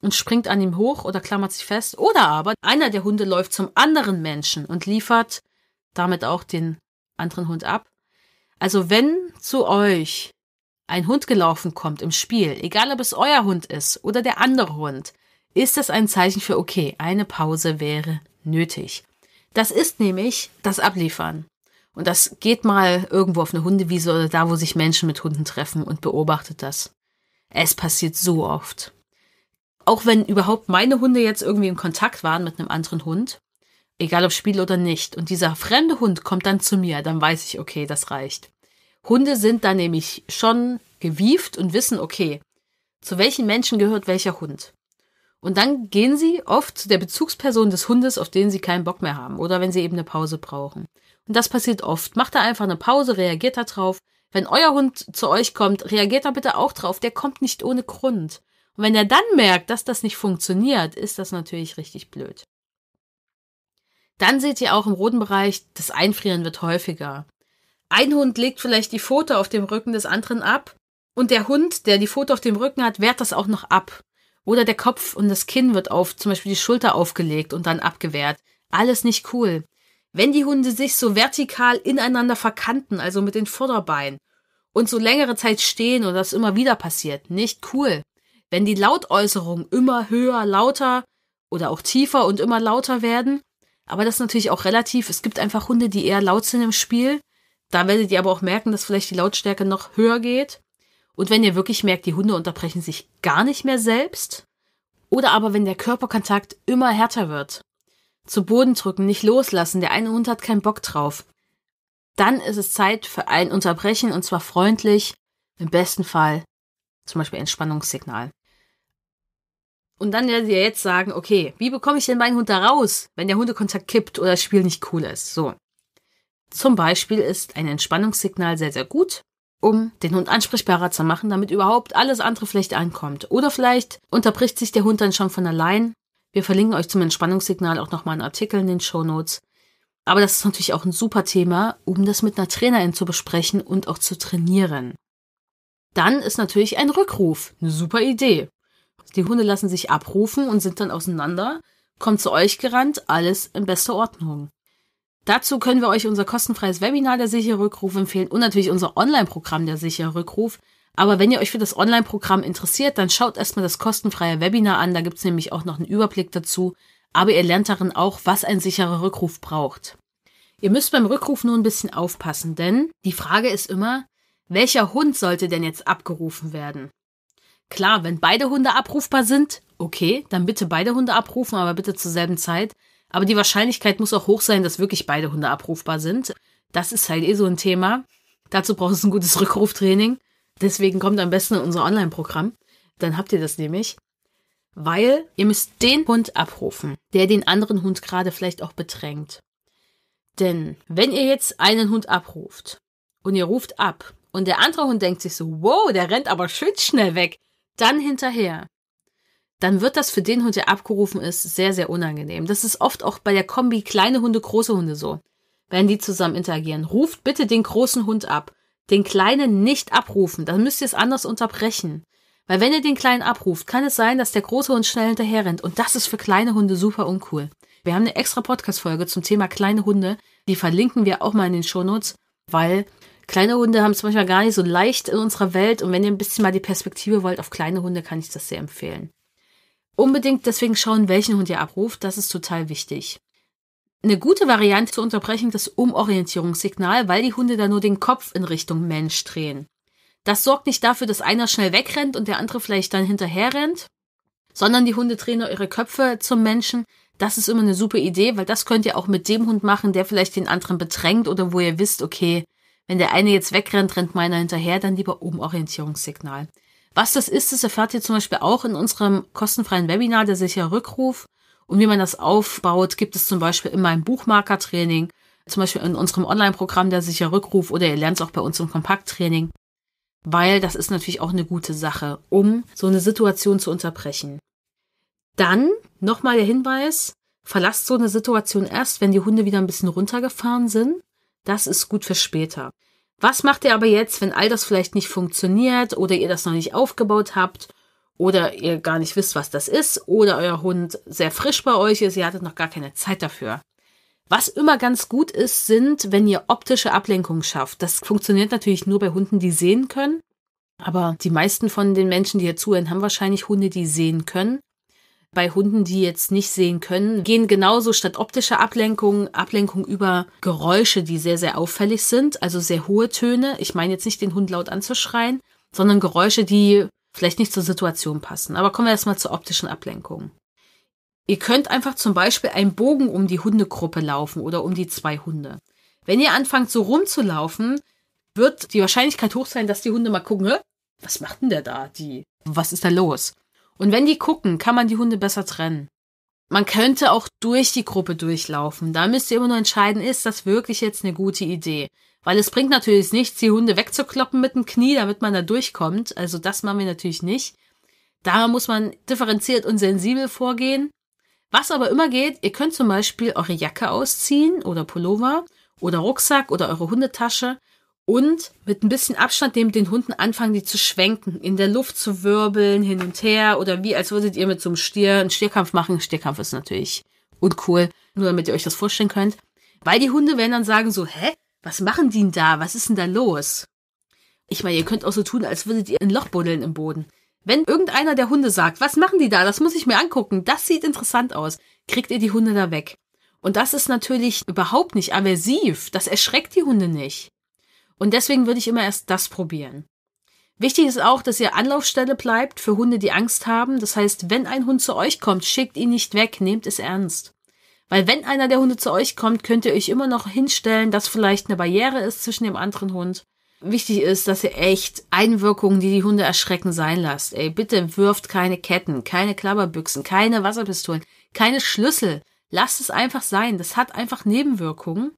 und springt an ihm hoch oder klammert sich fest, oder aber einer der Hunde läuft zum anderen Menschen und liefert damit auch den anderen Hund ab also wenn zu euch ein Hund gelaufen kommt im Spiel, egal ob es euer Hund ist oder der andere Hund, ist das ein Zeichen für okay, eine Pause wäre nötig. Das ist nämlich das Abliefern. Und das geht mal irgendwo auf eine Hundewiese oder da, wo sich Menschen mit Hunden treffen und beobachtet das. Es passiert so oft. Auch wenn überhaupt meine Hunde jetzt irgendwie in Kontakt waren mit einem anderen Hund, Egal ob Spiel oder nicht. Und dieser fremde Hund kommt dann zu mir, dann weiß ich, okay, das reicht. Hunde sind da nämlich schon gewieft und wissen, okay, zu welchen Menschen gehört welcher Hund. Und dann gehen sie oft zu der Bezugsperson des Hundes, auf den sie keinen Bock mehr haben oder wenn sie eben eine Pause brauchen. Und das passiert oft. Macht da einfach eine Pause, reagiert da drauf. Wenn euer Hund zu euch kommt, reagiert da bitte auch drauf. Der kommt nicht ohne Grund. Und wenn er dann merkt, dass das nicht funktioniert, ist das natürlich richtig blöd. Dann seht ihr auch im roten Bereich, das Einfrieren wird häufiger. Ein Hund legt vielleicht die Pfote auf dem Rücken des anderen ab und der Hund, der die Pfote auf dem Rücken hat, wehrt das auch noch ab. Oder der Kopf und das Kinn wird auf zum Beispiel die Schulter aufgelegt und dann abgewehrt. Alles nicht cool. Wenn die Hunde sich so vertikal ineinander verkanten, also mit den Vorderbeinen, und so längere Zeit stehen und das immer wieder passiert, nicht cool. Wenn die Lautäußerungen immer höher, lauter oder auch tiefer und immer lauter werden, aber das ist natürlich auch relativ. Es gibt einfach Hunde, die eher laut sind im Spiel. Da werdet ihr aber auch merken, dass vielleicht die Lautstärke noch höher geht. Und wenn ihr wirklich merkt, die Hunde unterbrechen sich gar nicht mehr selbst. Oder aber wenn der Körperkontakt immer härter wird. Zu Boden drücken, nicht loslassen, der eine Hund hat keinen Bock drauf. Dann ist es Zeit für ein Unterbrechen und zwar freundlich, im besten Fall zum Beispiel Entspannungssignal. Und dann werden sie jetzt sagen, okay, wie bekomme ich denn meinen Hund da raus, wenn der Hundekontakt kippt oder das Spiel nicht cool ist? So. Zum Beispiel ist ein Entspannungssignal sehr, sehr gut, um den Hund ansprechbarer zu machen, damit überhaupt alles andere vielleicht ankommt. Oder vielleicht unterbricht sich der Hund dann schon von allein. Wir verlinken euch zum Entspannungssignal auch nochmal einen Artikel in den Show Notes. Aber das ist natürlich auch ein super Thema, um das mit einer Trainerin zu besprechen und auch zu trainieren. Dann ist natürlich ein Rückruf eine super Idee. Die Hunde lassen sich abrufen und sind dann auseinander, kommen zu euch gerannt, alles in bester Ordnung. Dazu können wir euch unser kostenfreies Webinar der sichere Rückruf empfehlen und natürlich unser Online-Programm der sichere Rückruf. Aber wenn ihr euch für das Online-Programm interessiert, dann schaut erstmal das kostenfreie Webinar an, da gibt's nämlich auch noch einen Überblick dazu. Aber ihr lernt darin auch, was ein sicherer Rückruf braucht. Ihr müsst beim Rückruf nur ein bisschen aufpassen, denn die Frage ist immer, welcher Hund sollte denn jetzt abgerufen werden? Klar, wenn beide Hunde abrufbar sind, okay, dann bitte beide Hunde abrufen, aber bitte zur selben Zeit. Aber die Wahrscheinlichkeit muss auch hoch sein, dass wirklich beide Hunde abrufbar sind. Das ist halt eh so ein Thema. Dazu braucht es ein gutes Rückruftraining. Deswegen kommt am besten in unser Online-Programm. Dann habt ihr das nämlich. Weil ihr müsst den Hund abrufen, der den anderen Hund gerade vielleicht auch bedrängt. Denn wenn ihr jetzt einen Hund abruft und ihr ruft ab und der andere Hund denkt sich so, wow, der rennt aber schön schnell weg, dann hinterher, dann wird das für den Hund, der abgerufen ist, sehr, sehr unangenehm. Das ist oft auch bei der Kombi kleine Hunde, große Hunde so, wenn die zusammen interagieren. Ruft bitte den großen Hund ab, den kleinen nicht abrufen, dann müsst ihr es anders unterbrechen. Weil wenn ihr den kleinen abruft, kann es sein, dass der große Hund schnell hinterher rennt und das ist für kleine Hunde super uncool. Wir haben eine extra Podcast-Folge zum Thema kleine Hunde, die verlinken wir auch mal in den Shownotes, weil Kleine Hunde haben es manchmal gar nicht so leicht in unserer Welt und wenn ihr ein bisschen mal die Perspektive wollt auf kleine Hunde, kann ich das sehr empfehlen. Unbedingt deswegen schauen, welchen Hund ihr abruft, das ist total wichtig. Eine gute Variante zu unterbrechen das Umorientierungssignal, weil die Hunde da nur den Kopf in Richtung Mensch drehen. Das sorgt nicht dafür, dass einer schnell wegrennt und der andere vielleicht dann hinterher rennt, sondern die Hunde drehen nur ihre Köpfe zum Menschen. Das ist immer eine super Idee, weil das könnt ihr auch mit dem Hund machen, der vielleicht den anderen bedrängt oder wo ihr wisst, okay, wenn der eine jetzt wegrennt, rennt meiner hinterher, dann lieber Umorientierungssignal. Was das ist, das erfahrt ihr zum Beispiel auch in unserem kostenfreien Webinar, der sicher Rückruf. Und wie man das aufbaut, gibt es zum Beispiel in meinem Buchmarkertraining, zum Beispiel in unserem Online-Programm der sicher Rückruf oder ihr lernt es auch bei uns im Kompakttraining. Weil das ist natürlich auch eine gute Sache, um so eine Situation zu unterbrechen. Dann nochmal der Hinweis, verlasst so eine Situation erst, wenn die Hunde wieder ein bisschen runtergefahren sind. Das ist gut für später. Was macht ihr aber jetzt, wenn all das vielleicht nicht funktioniert oder ihr das noch nicht aufgebaut habt oder ihr gar nicht wisst, was das ist oder euer Hund sehr frisch bei euch ist, ihr hattet noch gar keine Zeit dafür? Was immer ganz gut ist, sind, wenn ihr optische Ablenkung schafft. Das funktioniert natürlich nur bei Hunden, die sehen können. Aber die meisten von den Menschen, die hier zuhören, haben wahrscheinlich Hunde, die sehen können bei Hunden, die jetzt nicht sehen können, gehen genauso statt optischer Ablenkung Ablenkung über Geräusche, die sehr, sehr auffällig sind, also sehr hohe Töne. Ich meine jetzt nicht den Hund laut anzuschreien, sondern Geräusche, die vielleicht nicht zur Situation passen. Aber kommen wir erstmal zur optischen Ablenkung. Ihr könnt einfach zum Beispiel einen Bogen um die Hundegruppe laufen oder um die zwei Hunde. Wenn ihr anfangt so rumzulaufen, wird die Wahrscheinlichkeit hoch sein, dass die Hunde mal gucken, was macht denn der da? Die, was ist da los? Und wenn die gucken, kann man die Hunde besser trennen. Man könnte auch durch die Gruppe durchlaufen. Da müsst ihr immer nur entscheiden, ist das wirklich jetzt eine gute Idee? Weil es bringt natürlich nichts, die Hunde wegzukloppen mit dem Knie, damit man da durchkommt. Also das machen wir natürlich nicht. Da muss man differenziert und sensibel vorgehen. Was aber immer geht, ihr könnt zum Beispiel eure Jacke ausziehen oder Pullover oder Rucksack oder eure Hundetasche und mit ein bisschen Abstand neben den Hunden anfangen, die zu schwenken, in der Luft zu wirbeln, hin und her oder wie, als würdet ihr mit so einem Stier einen Stierkampf machen. Stierkampf ist natürlich uncool, nur damit ihr euch das vorstellen könnt. Weil die Hunde werden dann sagen so, hä? Was machen die denn da? Was ist denn da los? Ich meine, ihr könnt auch so tun, als würdet ihr ein Loch buddeln im Boden. Wenn irgendeiner der Hunde sagt, was machen die da? Das muss ich mir angucken. Das sieht interessant aus. Kriegt ihr die Hunde da weg. Und das ist natürlich überhaupt nicht aversiv. Das erschreckt die Hunde nicht. Und deswegen würde ich immer erst das probieren. Wichtig ist auch, dass ihr Anlaufstelle bleibt für Hunde, die Angst haben. Das heißt, wenn ein Hund zu euch kommt, schickt ihn nicht weg, nehmt es ernst. Weil wenn einer der Hunde zu euch kommt, könnt ihr euch immer noch hinstellen, dass vielleicht eine Barriere ist zwischen dem anderen Hund. Wichtig ist, dass ihr echt Einwirkungen, die die Hunde erschrecken, sein lasst. Ey, bitte wirft keine Ketten, keine Klapperbüchsen, keine Wasserpistolen, keine Schlüssel. Lasst es einfach sein. Das hat einfach Nebenwirkungen.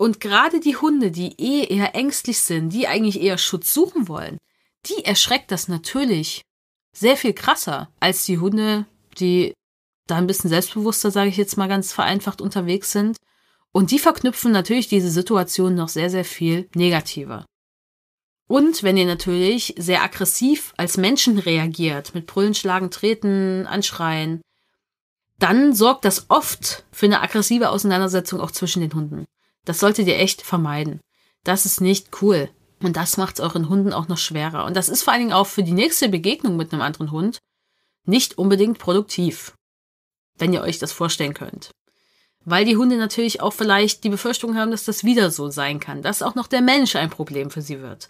Und gerade die Hunde, die eh eher ängstlich sind, die eigentlich eher Schutz suchen wollen, die erschreckt das natürlich sehr viel krasser als die Hunde, die da ein bisschen selbstbewusster, sage ich jetzt mal ganz vereinfacht, unterwegs sind. Und die verknüpfen natürlich diese Situation noch sehr, sehr viel negativer. Und wenn ihr natürlich sehr aggressiv als Menschen reagiert, mit Brüllen, Schlagen, Treten, Anschreien, dann sorgt das oft für eine aggressive Auseinandersetzung auch zwischen den Hunden. Das solltet ihr echt vermeiden. Das ist nicht cool. Und das macht es euren Hunden auch noch schwerer. Und das ist vor allen Dingen auch für die nächste Begegnung mit einem anderen Hund nicht unbedingt produktiv, wenn ihr euch das vorstellen könnt. Weil die Hunde natürlich auch vielleicht die Befürchtung haben, dass das wieder so sein kann, dass auch noch der Mensch ein Problem für sie wird.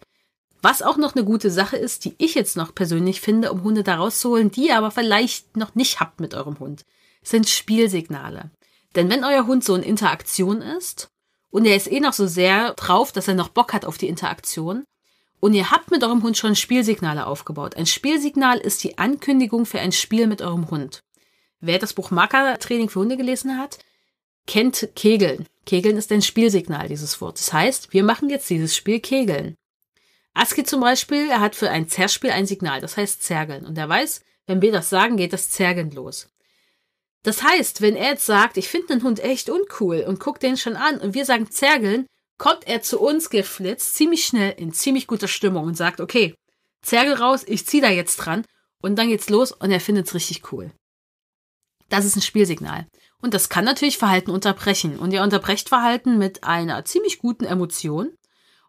Was auch noch eine gute Sache ist, die ich jetzt noch persönlich finde, um Hunde da rauszuholen, die ihr aber vielleicht noch nicht habt mit eurem Hund, sind Spielsignale. Denn wenn euer Hund so in Interaktion ist, und er ist eh noch so sehr drauf, dass er noch Bock hat auf die Interaktion. Und ihr habt mit eurem Hund schon Spielsignale aufgebaut. Ein Spielsignal ist die Ankündigung für ein Spiel mit eurem Hund. Wer das Buch Training für Hunde gelesen hat, kennt Kegeln. Kegeln ist ein Spielsignal dieses Wort. Das heißt, wir machen jetzt dieses Spiel Kegeln. Aski zum Beispiel, er hat für ein Zerspiel ein Signal, das heißt Zergeln. Und er weiß, wenn wir das sagen, geht das Zergeln los. Das heißt, wenn er jetzt sagt, ich finde den Hund echt uncool und guck den schon an und wir sagen zergeln, kommt er zu uns geflitzt, ziemlich schnell, in ziemlich guter Stimmung und sagt, okay, zergel raus, ich zieh da jetzt dran und dann geht's los und er findet's richtig cool. Das ist ein Spielsignal. Und das kann natürlich Verhalten unterbrechen. Und ihr unterbrecht Verhalten mit einer ziemlich guten Emotion.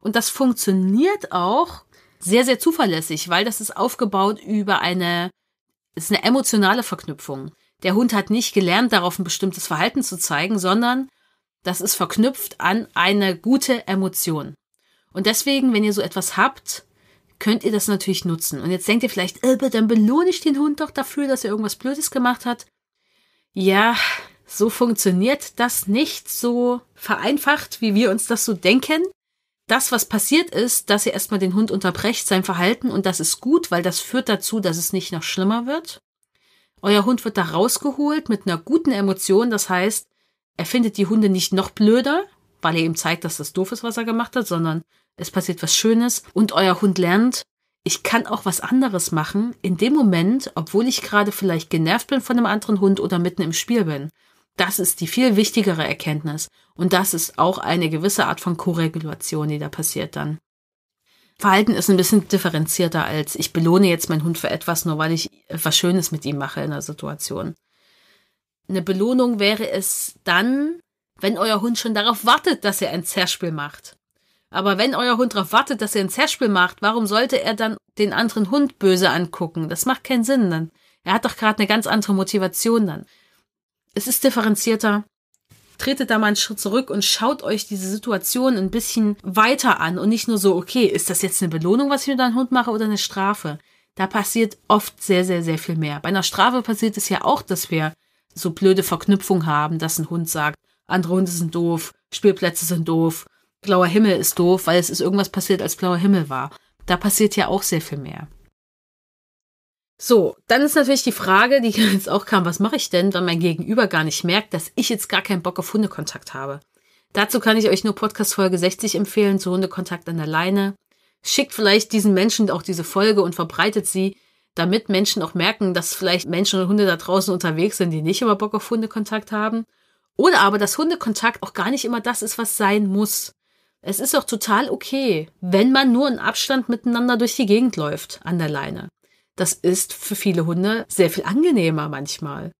Und das funktioniert auch sehr, sehr zuverlässig, weil das ist aufgebaut über eine, ist eine emotionale Verknüpfung der Hund hat nicht gelernt, darauf ein bestimmtes Verhalten zu zeigen, sondern das ist verknüpft an eine gute Emotion. Und deswegen, wenn ihr so etwas habt, könnt ihr das natürlich nutzen. Und jetzt denkt ihr vielleicht, äh, dann belohne ich den Hund doch dafür, dass er irgendwas Blödes gemacht hat. Ja, so funktioniert das nicht so vereinfacht, wie wir uns das so denken. Das, was passiert ist, dass ihr erstmal den Hund unterbrecht, sein Verhalten, und das ist gut, weil das führt dazu, dass es nicht noch schlimmer wird. Euer Hund wird da rausgeholt mit einer guten Emotion. Das heißt, er findet die Hunde nicht noch blöder, weil er ihm zeigt, dass das doof ist, was er gemacht hat, sondern es passiert was Schönes und euer Hund lernt, ich kann auch was anderes machen in dem Moment, obwohl ich gerade vielleicht genervt bin von einem anderen Hund oder mitten im Spiel bin. Das ist die viel wichtigere Erkenntnis. Und das ist auch eine gewisse Art von Korregulation, die da passiert dann. Verhalten ist ein bisschen differenzierter als ich belohne jetzt meinen Hund für etwas, nur weil ich etwas Schönes mit ihm mache in der Situation. Eine Belohnung wäre es dann, wenn euer Hund schon darauf wartet, dass er ein Zerspiel macht. Aber wenn euer Hund darauf wartet, dass er ein Zerspiel macht, warum sollte er dann den anderen Hund böse angucken? Das macht keinen Sinn dann. Er hat doch gerade eine ganz andere Motivation dann. Es ist differenzierter tretet da mal einen Schritt zurück und schaut euch diese Situation ein bisschen weiter an und nicht nur so, okay, ist das jetzt eine Belohnung, was ich mit deinem Hund mache oder eine Strafe? Da passiert oft sehr, sehr, sehr viel mehr. Bei einer Strafe passiert es ja auch, dass wir so blöde Verknüpfungen haben, dass ein Hund sagt, andere Hunde sind doof, Spielplätze sind doof, blauer Himmel ist doof, weil es ist irgendwas passiert, als blauer Himmel war. Da passiert ja auch sehr viel mehr. So, dann ist natürlich die Frage, die jetzt auch kam, was mache ich denn, wenn mein Gegenüber gar nicht merkt, dass ich jetzt gar keinen Bock auf Hundekontakt habe? Dazu kann ich euch nur Podcast Folge 60 empfehlen, zu Hundekontakt an der Leine. Schickt vielleicht diesen Menschen auch diese Folge und verbreitet sie, damit Menschen auch merken, dass vielleicht Menschen und Hunde da draußen unterwegs sind, die nicht immer Bock auf Hundekontakt haben. Oder aber, dass Hundekontakt auch gar nicht immer das ist, was sein muss. Es ist auch total okay, wenn man nur in Abstand miteinander durch die Gegend läuft, an der Leine. Das ist für viele Hunde sehr viel angenehmer manchmal.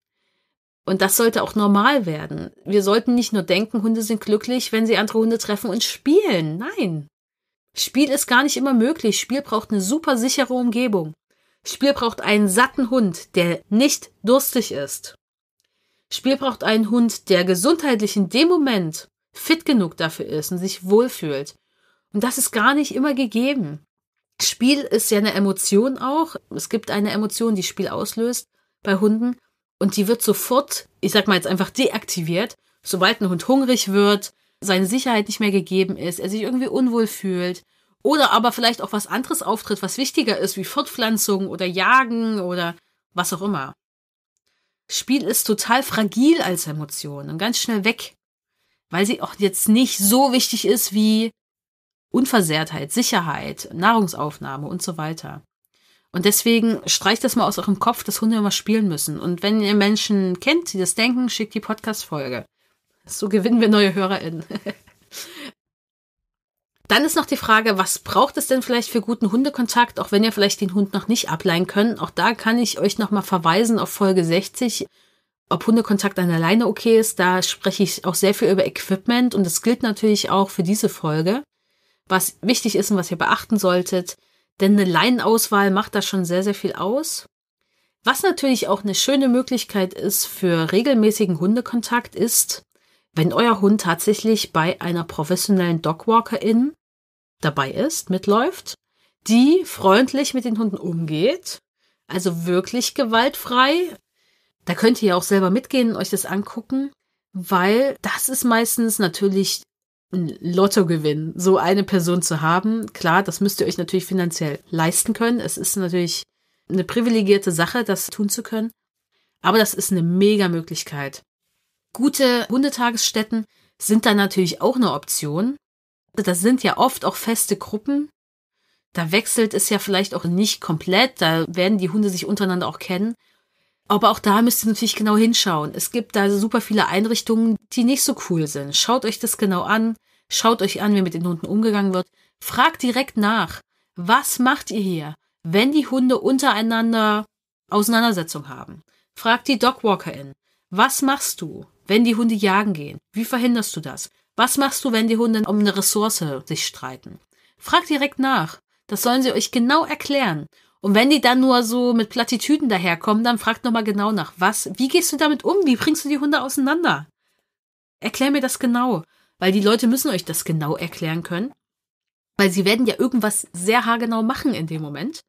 Und das sollte auch normal werden. Wir sollten nicht nur denken, Hunde sind glücklich, wenn sie andere Hunde treffen und spielen. Nein. Spiel ist gar nicht immer möglich. Spiel braucht eine super sichere Umgebung. Spiel braucht einen satten Hund, der nicht durstig ist. Spiel braucht einen Hund, der gesundheitlich in dem Moment fit genug dafür ist und sich wohlfühlt. Und das ist gar nicht immer gegeben. Spiel ist ja eine Emotion auch. Es gibt eine Emotion, die Spiel auslöst bei Hunden und die wird sofort, ich sag mal jetzt einfach deaktiviert, sobald ein Hund hungrig wird, seine Sicherheit nicht mehr gegeben ist, er sich irgendwie unwohl fühlt oder aber vielleicht auch was anderes auftritt, was wichtiger ist, wie Fortpflanzung oder Jagen oder was auch immer. Spiel ist total fragil als Emotion und ganz schnell weg, weil sie auch jetzt nicht so wichtig ist wie Unversehrtheit, Sicherheit, Nahrungsaufnahme und so weiter. Und deswegen streicht das mal aus eurem Kopf, dass Hunde immer spielen müssen. Und wenn ihr Menschen kennt, die das denken, schickt die Podcast-Folge. So gewinnen wir neue HörerInnen. Dann ist noch die Frage, was braucht es denn vielleicht für guten Hundekontakt, auch wenn ihr vielleicht den Hund noch nicht ableihen könnt. Auch da kann ich euch nochmal verweisen auf Folge 60, ob Hundekontakt an alleine okay ist. Da spreche ich auch sehr viel über Equipment und das gilt natürlich auch für diese Folge was wichtig ist und was ihr beachten solltet. Denn eine Leinenauswahl macht da schon sehr, sehr viel aus. Was natürlich auch eine schöne Möglichkeit ist für regelmäßigen Hundekontakt ist, wenn euer Hund tatsächlich bei einer professionellen Dogwalkerin dabei ist, mitläuft, die freundlich mit den Hunden umgeht, also wirklich gewaltfrei. Da könnt ihr ja auch selber mitgehen und euch das angucken, weil das ist meistens natürlich Lottogewinn, so eine Person zu haben. Klar, das müsst ihr euch natürlich finanziell leisten können. Es ist natürlich eine privilegierte Sache, das tun zu können. Aber das ist eine mega Möglichkeit. Gute Hundetagesstätten sind dann natürlich auch eine Option. Das sind ja oft auch feste Gruppen. Da wechselt es ja vielleicht auch nicht komplett. Da werden die Hunde sich untereinander auch kennen. Aber auch da müsst ihr natürlich genau hinschauen. Es gibt da super viele Einrichtungen, die nicht so cool sind. Schaut euch das genau an. Schaut euch an, wie mit den Hunden umgegangen wird. Fragt direkt nach. Was macht ihr hier, wenn die Hunde untereinander Auseinandersetzung haben? Fragt die DogwalkerIn. Was machst du, wenn die Hunde jagen gehen? Wie verhinderst du das? Was machst du, wenn die Hunde um eine Ressource sich streiten? Fragt direkt nach. Das sollen sie euch genau erklären. Und wenn die dann nur so mit Plattitüden daherkommen, dann fragt nochmal genau nach, was, wie gehst du damit um? Wie bringst du die Hunde auseinander? Erklär mir das genau. Weil die Leute müssen euch das genau erklären können. Weil sie werden ja irgendwas sehr haargenau machen in dem Moment.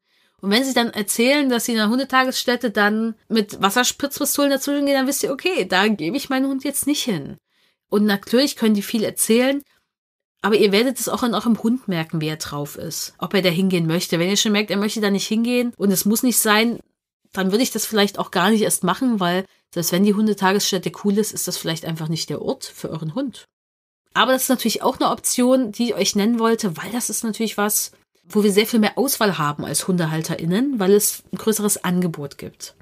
Und wenn sie dann erzählen, dass sie in der Hundetagesstätte dann mit Wasserspritzpistolen dazwischen gehen, dann wisst ihr, okay, da gebe ich meinen Hund jetzt nicht hin. Und natürlich können die viel erzählen, aber ihr werdet es auch an eurem Hund merken, wer drauf ist. Ob er da hingehen möchte. Wenn ihr schon merkt, er möchte da nicht hingehen und es muss nicht sein, dann würde ich das vielleicht auch gar nicht erst machen, weil selbst wenn die Hundetagesstätte cool ist, ist das vielleicht einfach nicht der Ort für euren Hund. Aber das ist natürlich auch eine Option, die ich euch nennen wollte, weil das ist natürlich was, wo wir sehr viel mehr Auswahl haben als HundehalterInnen, weil es ein größeres Angebot gibt.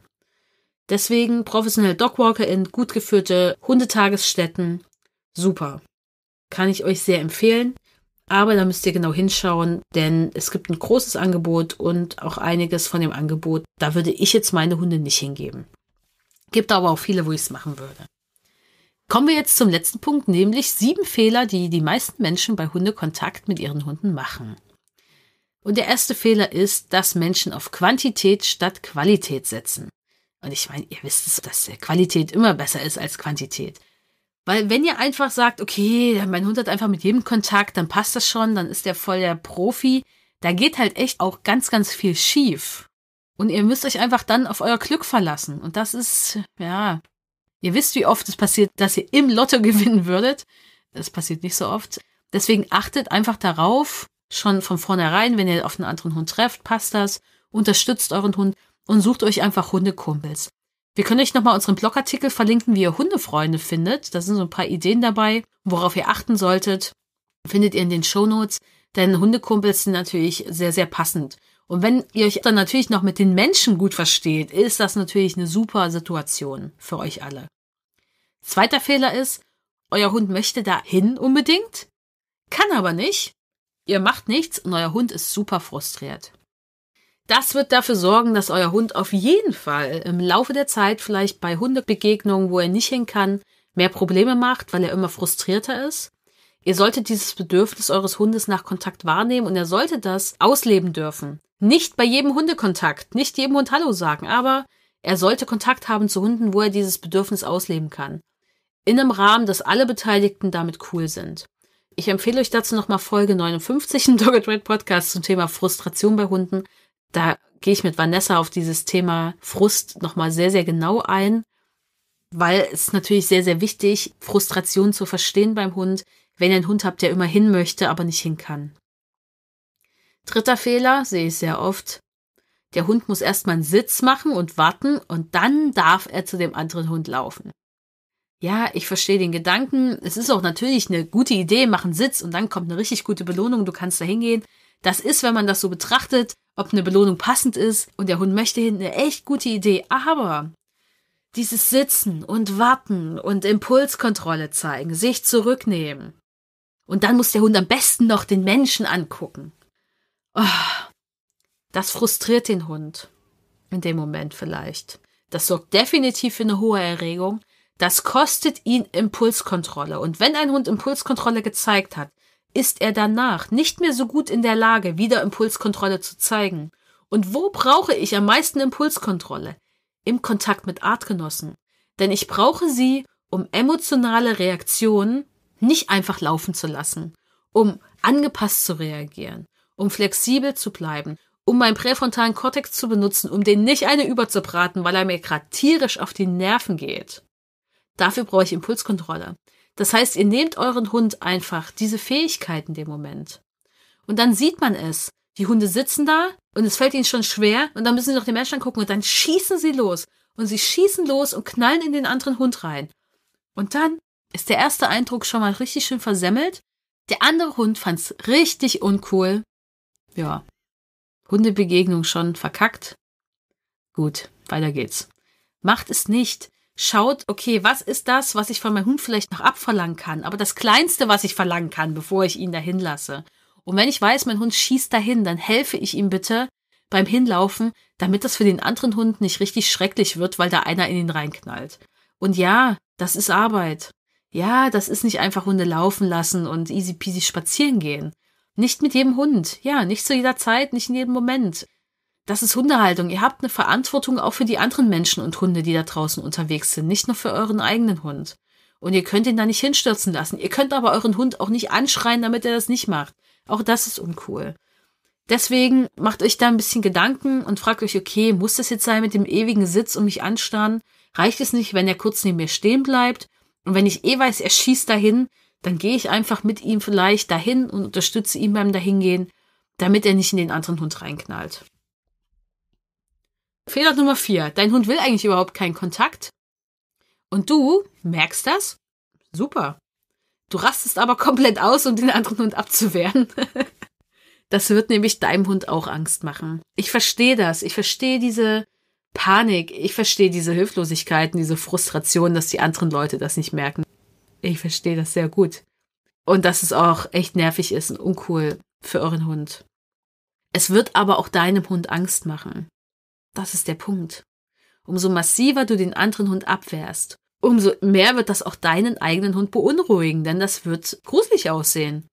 Deswegen professionelle DogwalkerInnen, gut geführte Hundetagesstätten, super. Kann ich euch sehr empfehlen. Aber da müsst ihr genau hinschauen, denn es gibt ein großes Angebot und auch einiges von dem Angebot, da würde ich jetzt meine Hunde nicht hingeben. Gibt aber auch viele, wo ich es machen würde. Kommen wir jetzt zum letzten Punkt, nämlich sieben Fehler, die die meisten Menschen bei Hundekontakt mit ihren Hunden machen. Und der erste Fehler ist, dass Menschen auf Quantität statt Qualität setzen. Und ich meine, ihr wisst es, dass Qualität immer besser ist als Quantität. Weil wenn ihr einfach sagt, okay, mein Hund hat einfach mit jedem Kontakt, dann passt das schon, dann ist der voll der Profi, da geht halt echt auch ganz, ganz viel schief. Und ihr müsst euch einfach dann auf euer Glück verlassen. Und das ist, ja, ihr wisst, wie oft es passiert, dass ihr im Lotto gewinnen würdet. Das passiert nicht so oft. Deswegen achtet einfach darauf, schon von vornherein, wenn ihr auf einen anderen Hund trefft, passt das, unterstützt euren Hund und sucht euch einfach Hundekumpels. Wir können euch nochmal unseren Blogartikel verlinken, wie ihr Hundefreunde findet. Da sind so ein paar Ideen dabei, worauf ihr achten solltet. Findet ihr in den Shownotes, denn Hundekumpels sind natürlich sehr, sehr passend. Und wenn ihr euch dann natürlich noch mit den Menschen gut versteht, ist das natürlich eine super Situation für euch alle. Zweiter Fehler ist, euer Hund möchte dahin unbedingt, kann aber nicht. Ihr macht nichts und euer Hund ist super frustriert. Das wird dafür sorgen, dass euer Hund auf jeden Fall im Laufe der Zeit vielleicht bei Hundebegegnungen, wo er nicht hin kann, mehr Probleme macht, weil er immer frustrierter ist. Ihr solltet dieses Bedürfnis eures Hundes nach Kontakt wahrnehmen und er sollte das ausleben dürfen. Nicht bei jedem Hundekontakt, nicht jedem Hund Hallo sagen, aber er sollte Kontakt haben zu Hunden, wo er dieses Bedürfnis ausleben kann. In einem Rahmen, dass alle Beteiligten damit cool sind. Ich empfehle euch dazu nochmal Folge 59 im Dog Red Podcast zum Thema Frustration bei Hunden. Da gehe ich mit Vanessa auf dieses Thema Frust nochmal sehr, sehr genau ein, weil es natürlich sehr, sehr wichtig, Frustration zu verstehen beim Hund, wenn ihr einen Hund habt, der immer hin möchte, aber nicht hin kann. Dritter Fehler, sehe ich sehr oft. Der Hund muss erstmal einen Sitz machen und warten und dann darf er zu dem anderen Hund laufen. Ja, ich verstehe den Gedanken. Es ist auch natürlich eine gute Idee, mach einen Sitz und dann kommt eine richtig gute Belohnung. Du kannst da hingehen. Das ist, wenn man das so betrachtet, ob eine Belohnung passend ist und der Hund möchte hinten eine echt gute Idee. Aber dieses Sitzen und Warten und Impulskontrolle zeigen, sich zurücknehmen. Und dann muss der Hund am besten noch den Menschen angucken. Oh, das frustriert den Hund. In dem Moment vielleicht. Das sorgt definitiv für eine hohe Erregung. Das kostet ihn Impulskontrolle. Und wenn ein Hund Impulskontrolle gezeigt hat, ist er danach nicht mehr so gut in der Lage, wieder Impulskontrolle zu zeigen. Und wo brauche ich am meisten Impulskontrolle? Im Kontakt mit Artgenossen. Denn ich brauche sie, um emotionale Reaktionen nicht einfach laufen zu lassen, um angepasst zu reagieren, um flexibel zu bleiben, um meinen präfrontalen Kortex zu benutzen, um den nicht eine überzubraten, weil er mir gerade tierisch auf die Nerven geht. Dafür brauche ich Impulskontrolle. Das heißt, ihr nehmt euren Hund einfach diese Fähigkeit in dem Moment. Und dann sieht man es. Die Hunde sitzen da und es fällt ihnen schon schwer und dann müssen sie noch den Menschen angucken und dann schießen sie los. Und sie schießen los und knallen in den anderen Hund rein. Und dann ist der erste Eindruck schon mal richtig schön versemmelt. Der andere Hund fand es richtig uncool. Ja. Hundebegegnung schon verkackt. Gut, weiter geht's. Macht es nicht schaut, okay, was ist das, was ich von meinem Hund vielleicht noch abverlangen kann? Aber das Kleinste, was ich verlangen kann, bevor ich ihn dahin lasse. Und wenn ich weiß, mein Hund schießt dahin, dann helfe ich ihm bitte beim Hinlaufen, damit das für den anderen Hund nicht richtig schrecklich wird, weil da einer in ihn reinknallt. Und ja, das ist Arbeit. Ja, das ist nicht einfach Hunde laufen lassen und easy peasy spazieren gehen. Nicht mit jedem Hund. Ja, nicht zu jeder Zeit, nicht in jedem Moment das ist Hundehaltung. Ihr habt eine Verantwortung auch für die anderen Menschen und Hunde, die da draußen unterwegs sind, nicht nur für euren eigenen Hund. Und ihr könnt ihn da nicht hinstürzen lassen. Ihr könnt aber euren Hund auch nicht anschreien, damit er das nicht macht. Auch das ist uncool. Deswegen macht euch da ein bisschen Gedanken und fragt euch, okay, muss das jetzt sein mit dem ewigen Sitz und mich anstarren? Reicht es nicht, wenn er kurz neben mir stehen bleibt? Und wenn ich eh weiß, er schießt dahin, dann gehe ich einfach mit ihm vielleicht dahin und unterstütze ihn beim Dahingehen, damit er nicht in den anderen Hund reinknallt. Fehler Nummer vier. Dein Hund will eigentlich überhaupt keinen Kontakt. Und du merkst das? Super. Du rastest aber komplett aus, um den anderen Hund abzuwehren. das wird nämlich deinem Hund auch Angst machen. Ich verstehe das. Ich verstehe diese Panik. Ich verstehe diese Hilflosigkeiten, diese Frustration, dass die anderen Leute das nicht merken. Ich verstehe das sehr gut. Und dass es auch echt nervig ist und uncool für euren Hund. Es wird aber auch deinem Hund Angst machen. Das ist der Punkt. Umso massiver du den anderen Hund abwehrst, umso mehr wird das auch deinen eigenen Hund beunruhigen, denn das wird gruselig aussehen.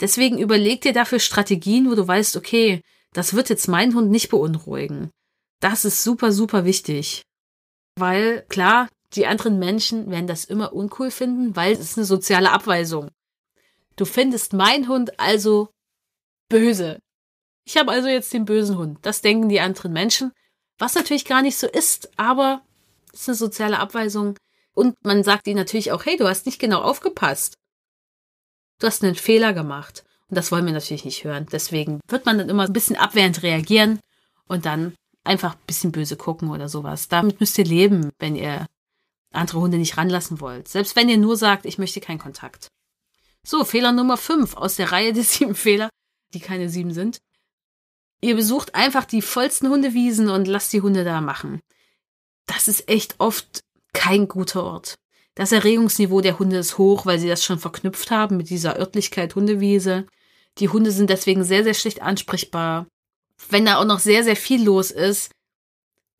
Deswegen überleg dir dafür Strategien, wo du weißt, okay, das wird jetzt meinen Hund nicht beunruhigen. Das ist super, super wichtig. Weil, klar, die anderen Menschen werden das immer uncool finden, weil es ist eine soziale Abweisung. Du findest mein Hund also böse. Ich habe also jetzt den bösen Hund. Das denken die anderen Menschen was natürlich gar nicht so ist, aber es ist eine soziale Abweisung. Und man sagt ihnen natürlich auch, hey, du hast nicht genau aufgepasst. Du hast einen Fehler gemacht. Und das wollen wir natürlich nicht hören. Deswegen wird man dann immer ein bisschen abwehrend reagieren und dann einfach ein bisschen böse gucken oder sowas. Damit müsst ihr leben, wenn ihr andere Hunde nicht ranlassen wollt. Selbst wenn ihr nur sagt, ich möchte keinen Kontakt. So, Fehler Nummer 5 aus der Reihe der sieben Fehler, die keine sieben sind. Ihr besucht einfach die vollsten Hundewiesen und lasst die Hunde da machen. Das ist echt oft kein guter Ort. Das Erregungsniveau der Hunde ist hoch, weil sie das schon verknüpft haben mit dieser Örtlichkeit Hundewiese. Die Hunde sind deswegen sehr, sehr schlecht ansprechbar. Wenn da auch noch sehr, sehr viel los ist,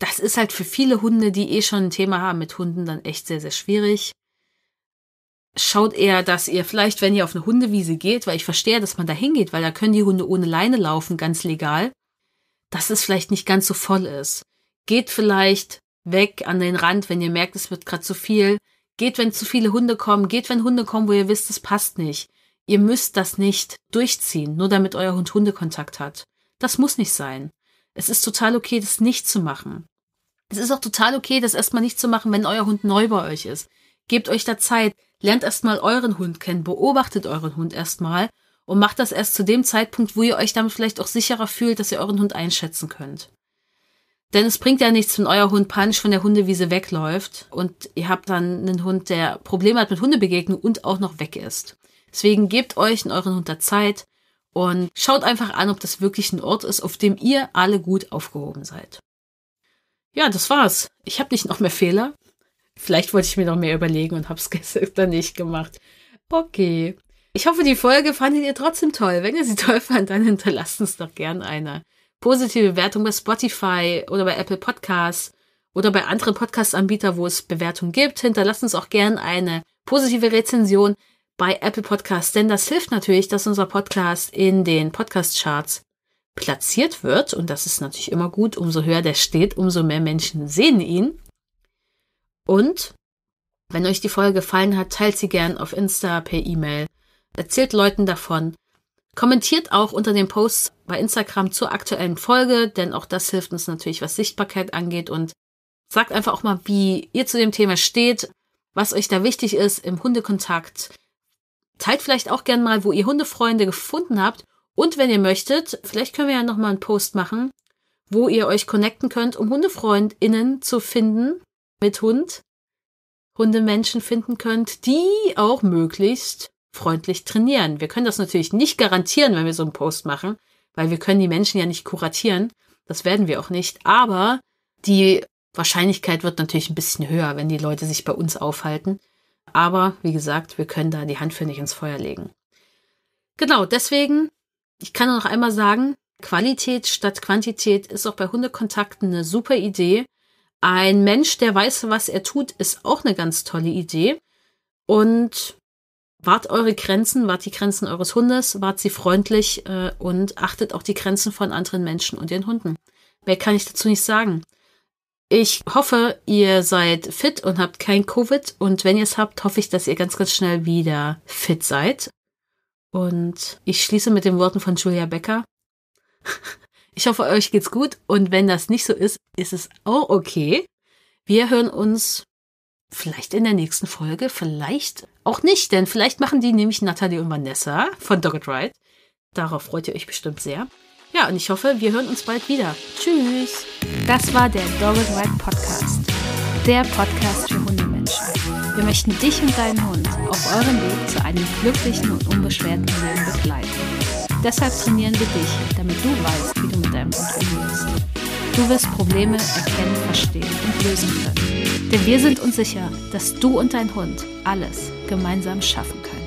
das ist halt für viele Hunde, die eh schon ein Thema haben mit Hunden, dann echt sehr, sehr schwierig schaut eher, dass ihr vielleicht, wenn ihr auf eine Hundewiese geht, weil ich verstehe, dass man da hingeht, weil da können die Hunde ohne Leine laufen, ganz legal, dass es vielleicht nicht ganz so voll ist. Geht vielleicht weg an den Rand, wenn ihr merkt, es wird gerade zu viel. Geht, wenn zu viele Hunde kommen. Geht, wenn Hunde kommen, wo ihr wisst, es passt nicht. Ihr müsst das nicht durchziehen, nur damit euer Hund Hundekontakt hat. Das muss nicht sein. Es ist total okay, das nicht zu machen. Es ist auch total okay, das erstmal nicht zu machen, wenn euer Hund neu bei euch ist. Gebt euch da Zeit lernt erstmal euren Hund kennen, beobachtet euren Hund erstmal und macht das erst zu dem Zeitpunkt, wo ihr euch damit vielleicht auch sicherer fühlt, dass ihr euren Hund einschätzen könnt. Denn es bringt ja nichts, wenn euer Hund panisch von der Hundewiese wegläuft und ihr habt dann einen Hund, der Probleme hat mit Hundebegegnung und auch noch weg ist. Deswegen gebt euch in euren Hund der Zeit und schaut einfach an, ob das wirklich ein Ort ist, auf dem ihr alle gut aufgehoben seid. Ja, das war's. Ich habe nicht noch mehr Fehler. Vielleicht wollte ich mir noch mehr überlegen und habe es dann nicht gemacht. Okay. Ich hoffe, die Folge fandet ihr trotzdem toll. Wenn ihr sie toll fand, dann hinterlasst uns doch gern eine positive Bewertung bei Spotify oder bei Apple Podcasts oder bei anderen Podcast-Anbietern, wo es Bewertungen gibt. Hinterlasst uns auch gern eine positive Rezension bei Apple Podcasts, denn das hilft natürlich, dass unser Podcast in den Podcast-Charts platziert wird. Und das ist natürlich immer gut. Umso höher der steht, umso mehr Menschen sehen ihn. Und wenn euch die Folge gefallen hat, teilt sie gern auf Insta per E-Mail. Erzählt Leuten davon. Kommentiert auch unter den Posts bei Instagram zur aktuellen Folge, denn auch das hilft uns natürlich, was Sichtbarkeit angeht. Und sagt einfach auch mal, wie ihr zu dem Thema steht, was euch da wichtig ist im Hundekontakt. Teilt vielleicht auch gern mal, wo ihr Hundefreunde gefunden habt. Und wenn ihr möchtet, vielleicht können wir ja nochmal einen Post machen, wo ihr euch connecten könnt, um HundefreundInnen zu finden, mit Hund Hundemenschen finden könnt, die auch möglichst freundlich trainieren. Wir können das natürlich nicht garantieren, wenn wir so einen Post machen, weil wir können die Menschen ja nicht kuratieren. Das werden wir auch nicht. Aber die Wahrscheinlichkeit wird natürlich ein bisschen höher, wenn die Leute sich bei uns aufhalten. Aber wie gesagt, wir können da die Hand für nicht ins Feuer legen. Genau, deswegen, ich kann nur noch einmal sagen, Qualität statt Quantität ist auch bei Hundekontakten eine super Idee. Ein Mensch, der weiß, was er tut, ist auch eine ganz tolle Idee. Und wart eure Grenzen, wart die Grenzen eures Hundes, wart sie freundlich äh, und achtet auch die Grenzen von anderen Menschen und ihren Hunden. Mehr kann ich dazu nicht sagen. Ich hoffe, ihr seid fit und habt kein Covid. Und wenn ihr es habt, hoffe ich, dass ihr ganz, ganz schnell wieder fit seid. Und ich schließe mit den Worten von Julia Becker. Ich hoffe, euch geht's gut und wenn das nicht so ist, ist es auch okay. Wir hören uns vielleicht in der nächsten Folge, vielleicht auch nicht, denn vielleicht machen die nämlich Natalie und Vanessa von Dogged Ride. Darauf freut ihr euch bestimmt sehr. Ja, und ich hoffe, wir hören uns bald wieder. Tschüss. Das war der Dogged Ride Podcast. Der Podcast für Hundemenschen. Wir möchten dich und deinen Hund auf eurem Weg zu einem glücklichen und unbeschwerten Leben begleiten. Deshalb trainieren wir dich, damit du weißt, wie du mit deinem Hund umgehst. Du wirst Probleme erkennen, verstehen und lösen können. Denn wir sind uns sicher, dass du und dein Hund alles gemeinsam schaffen können.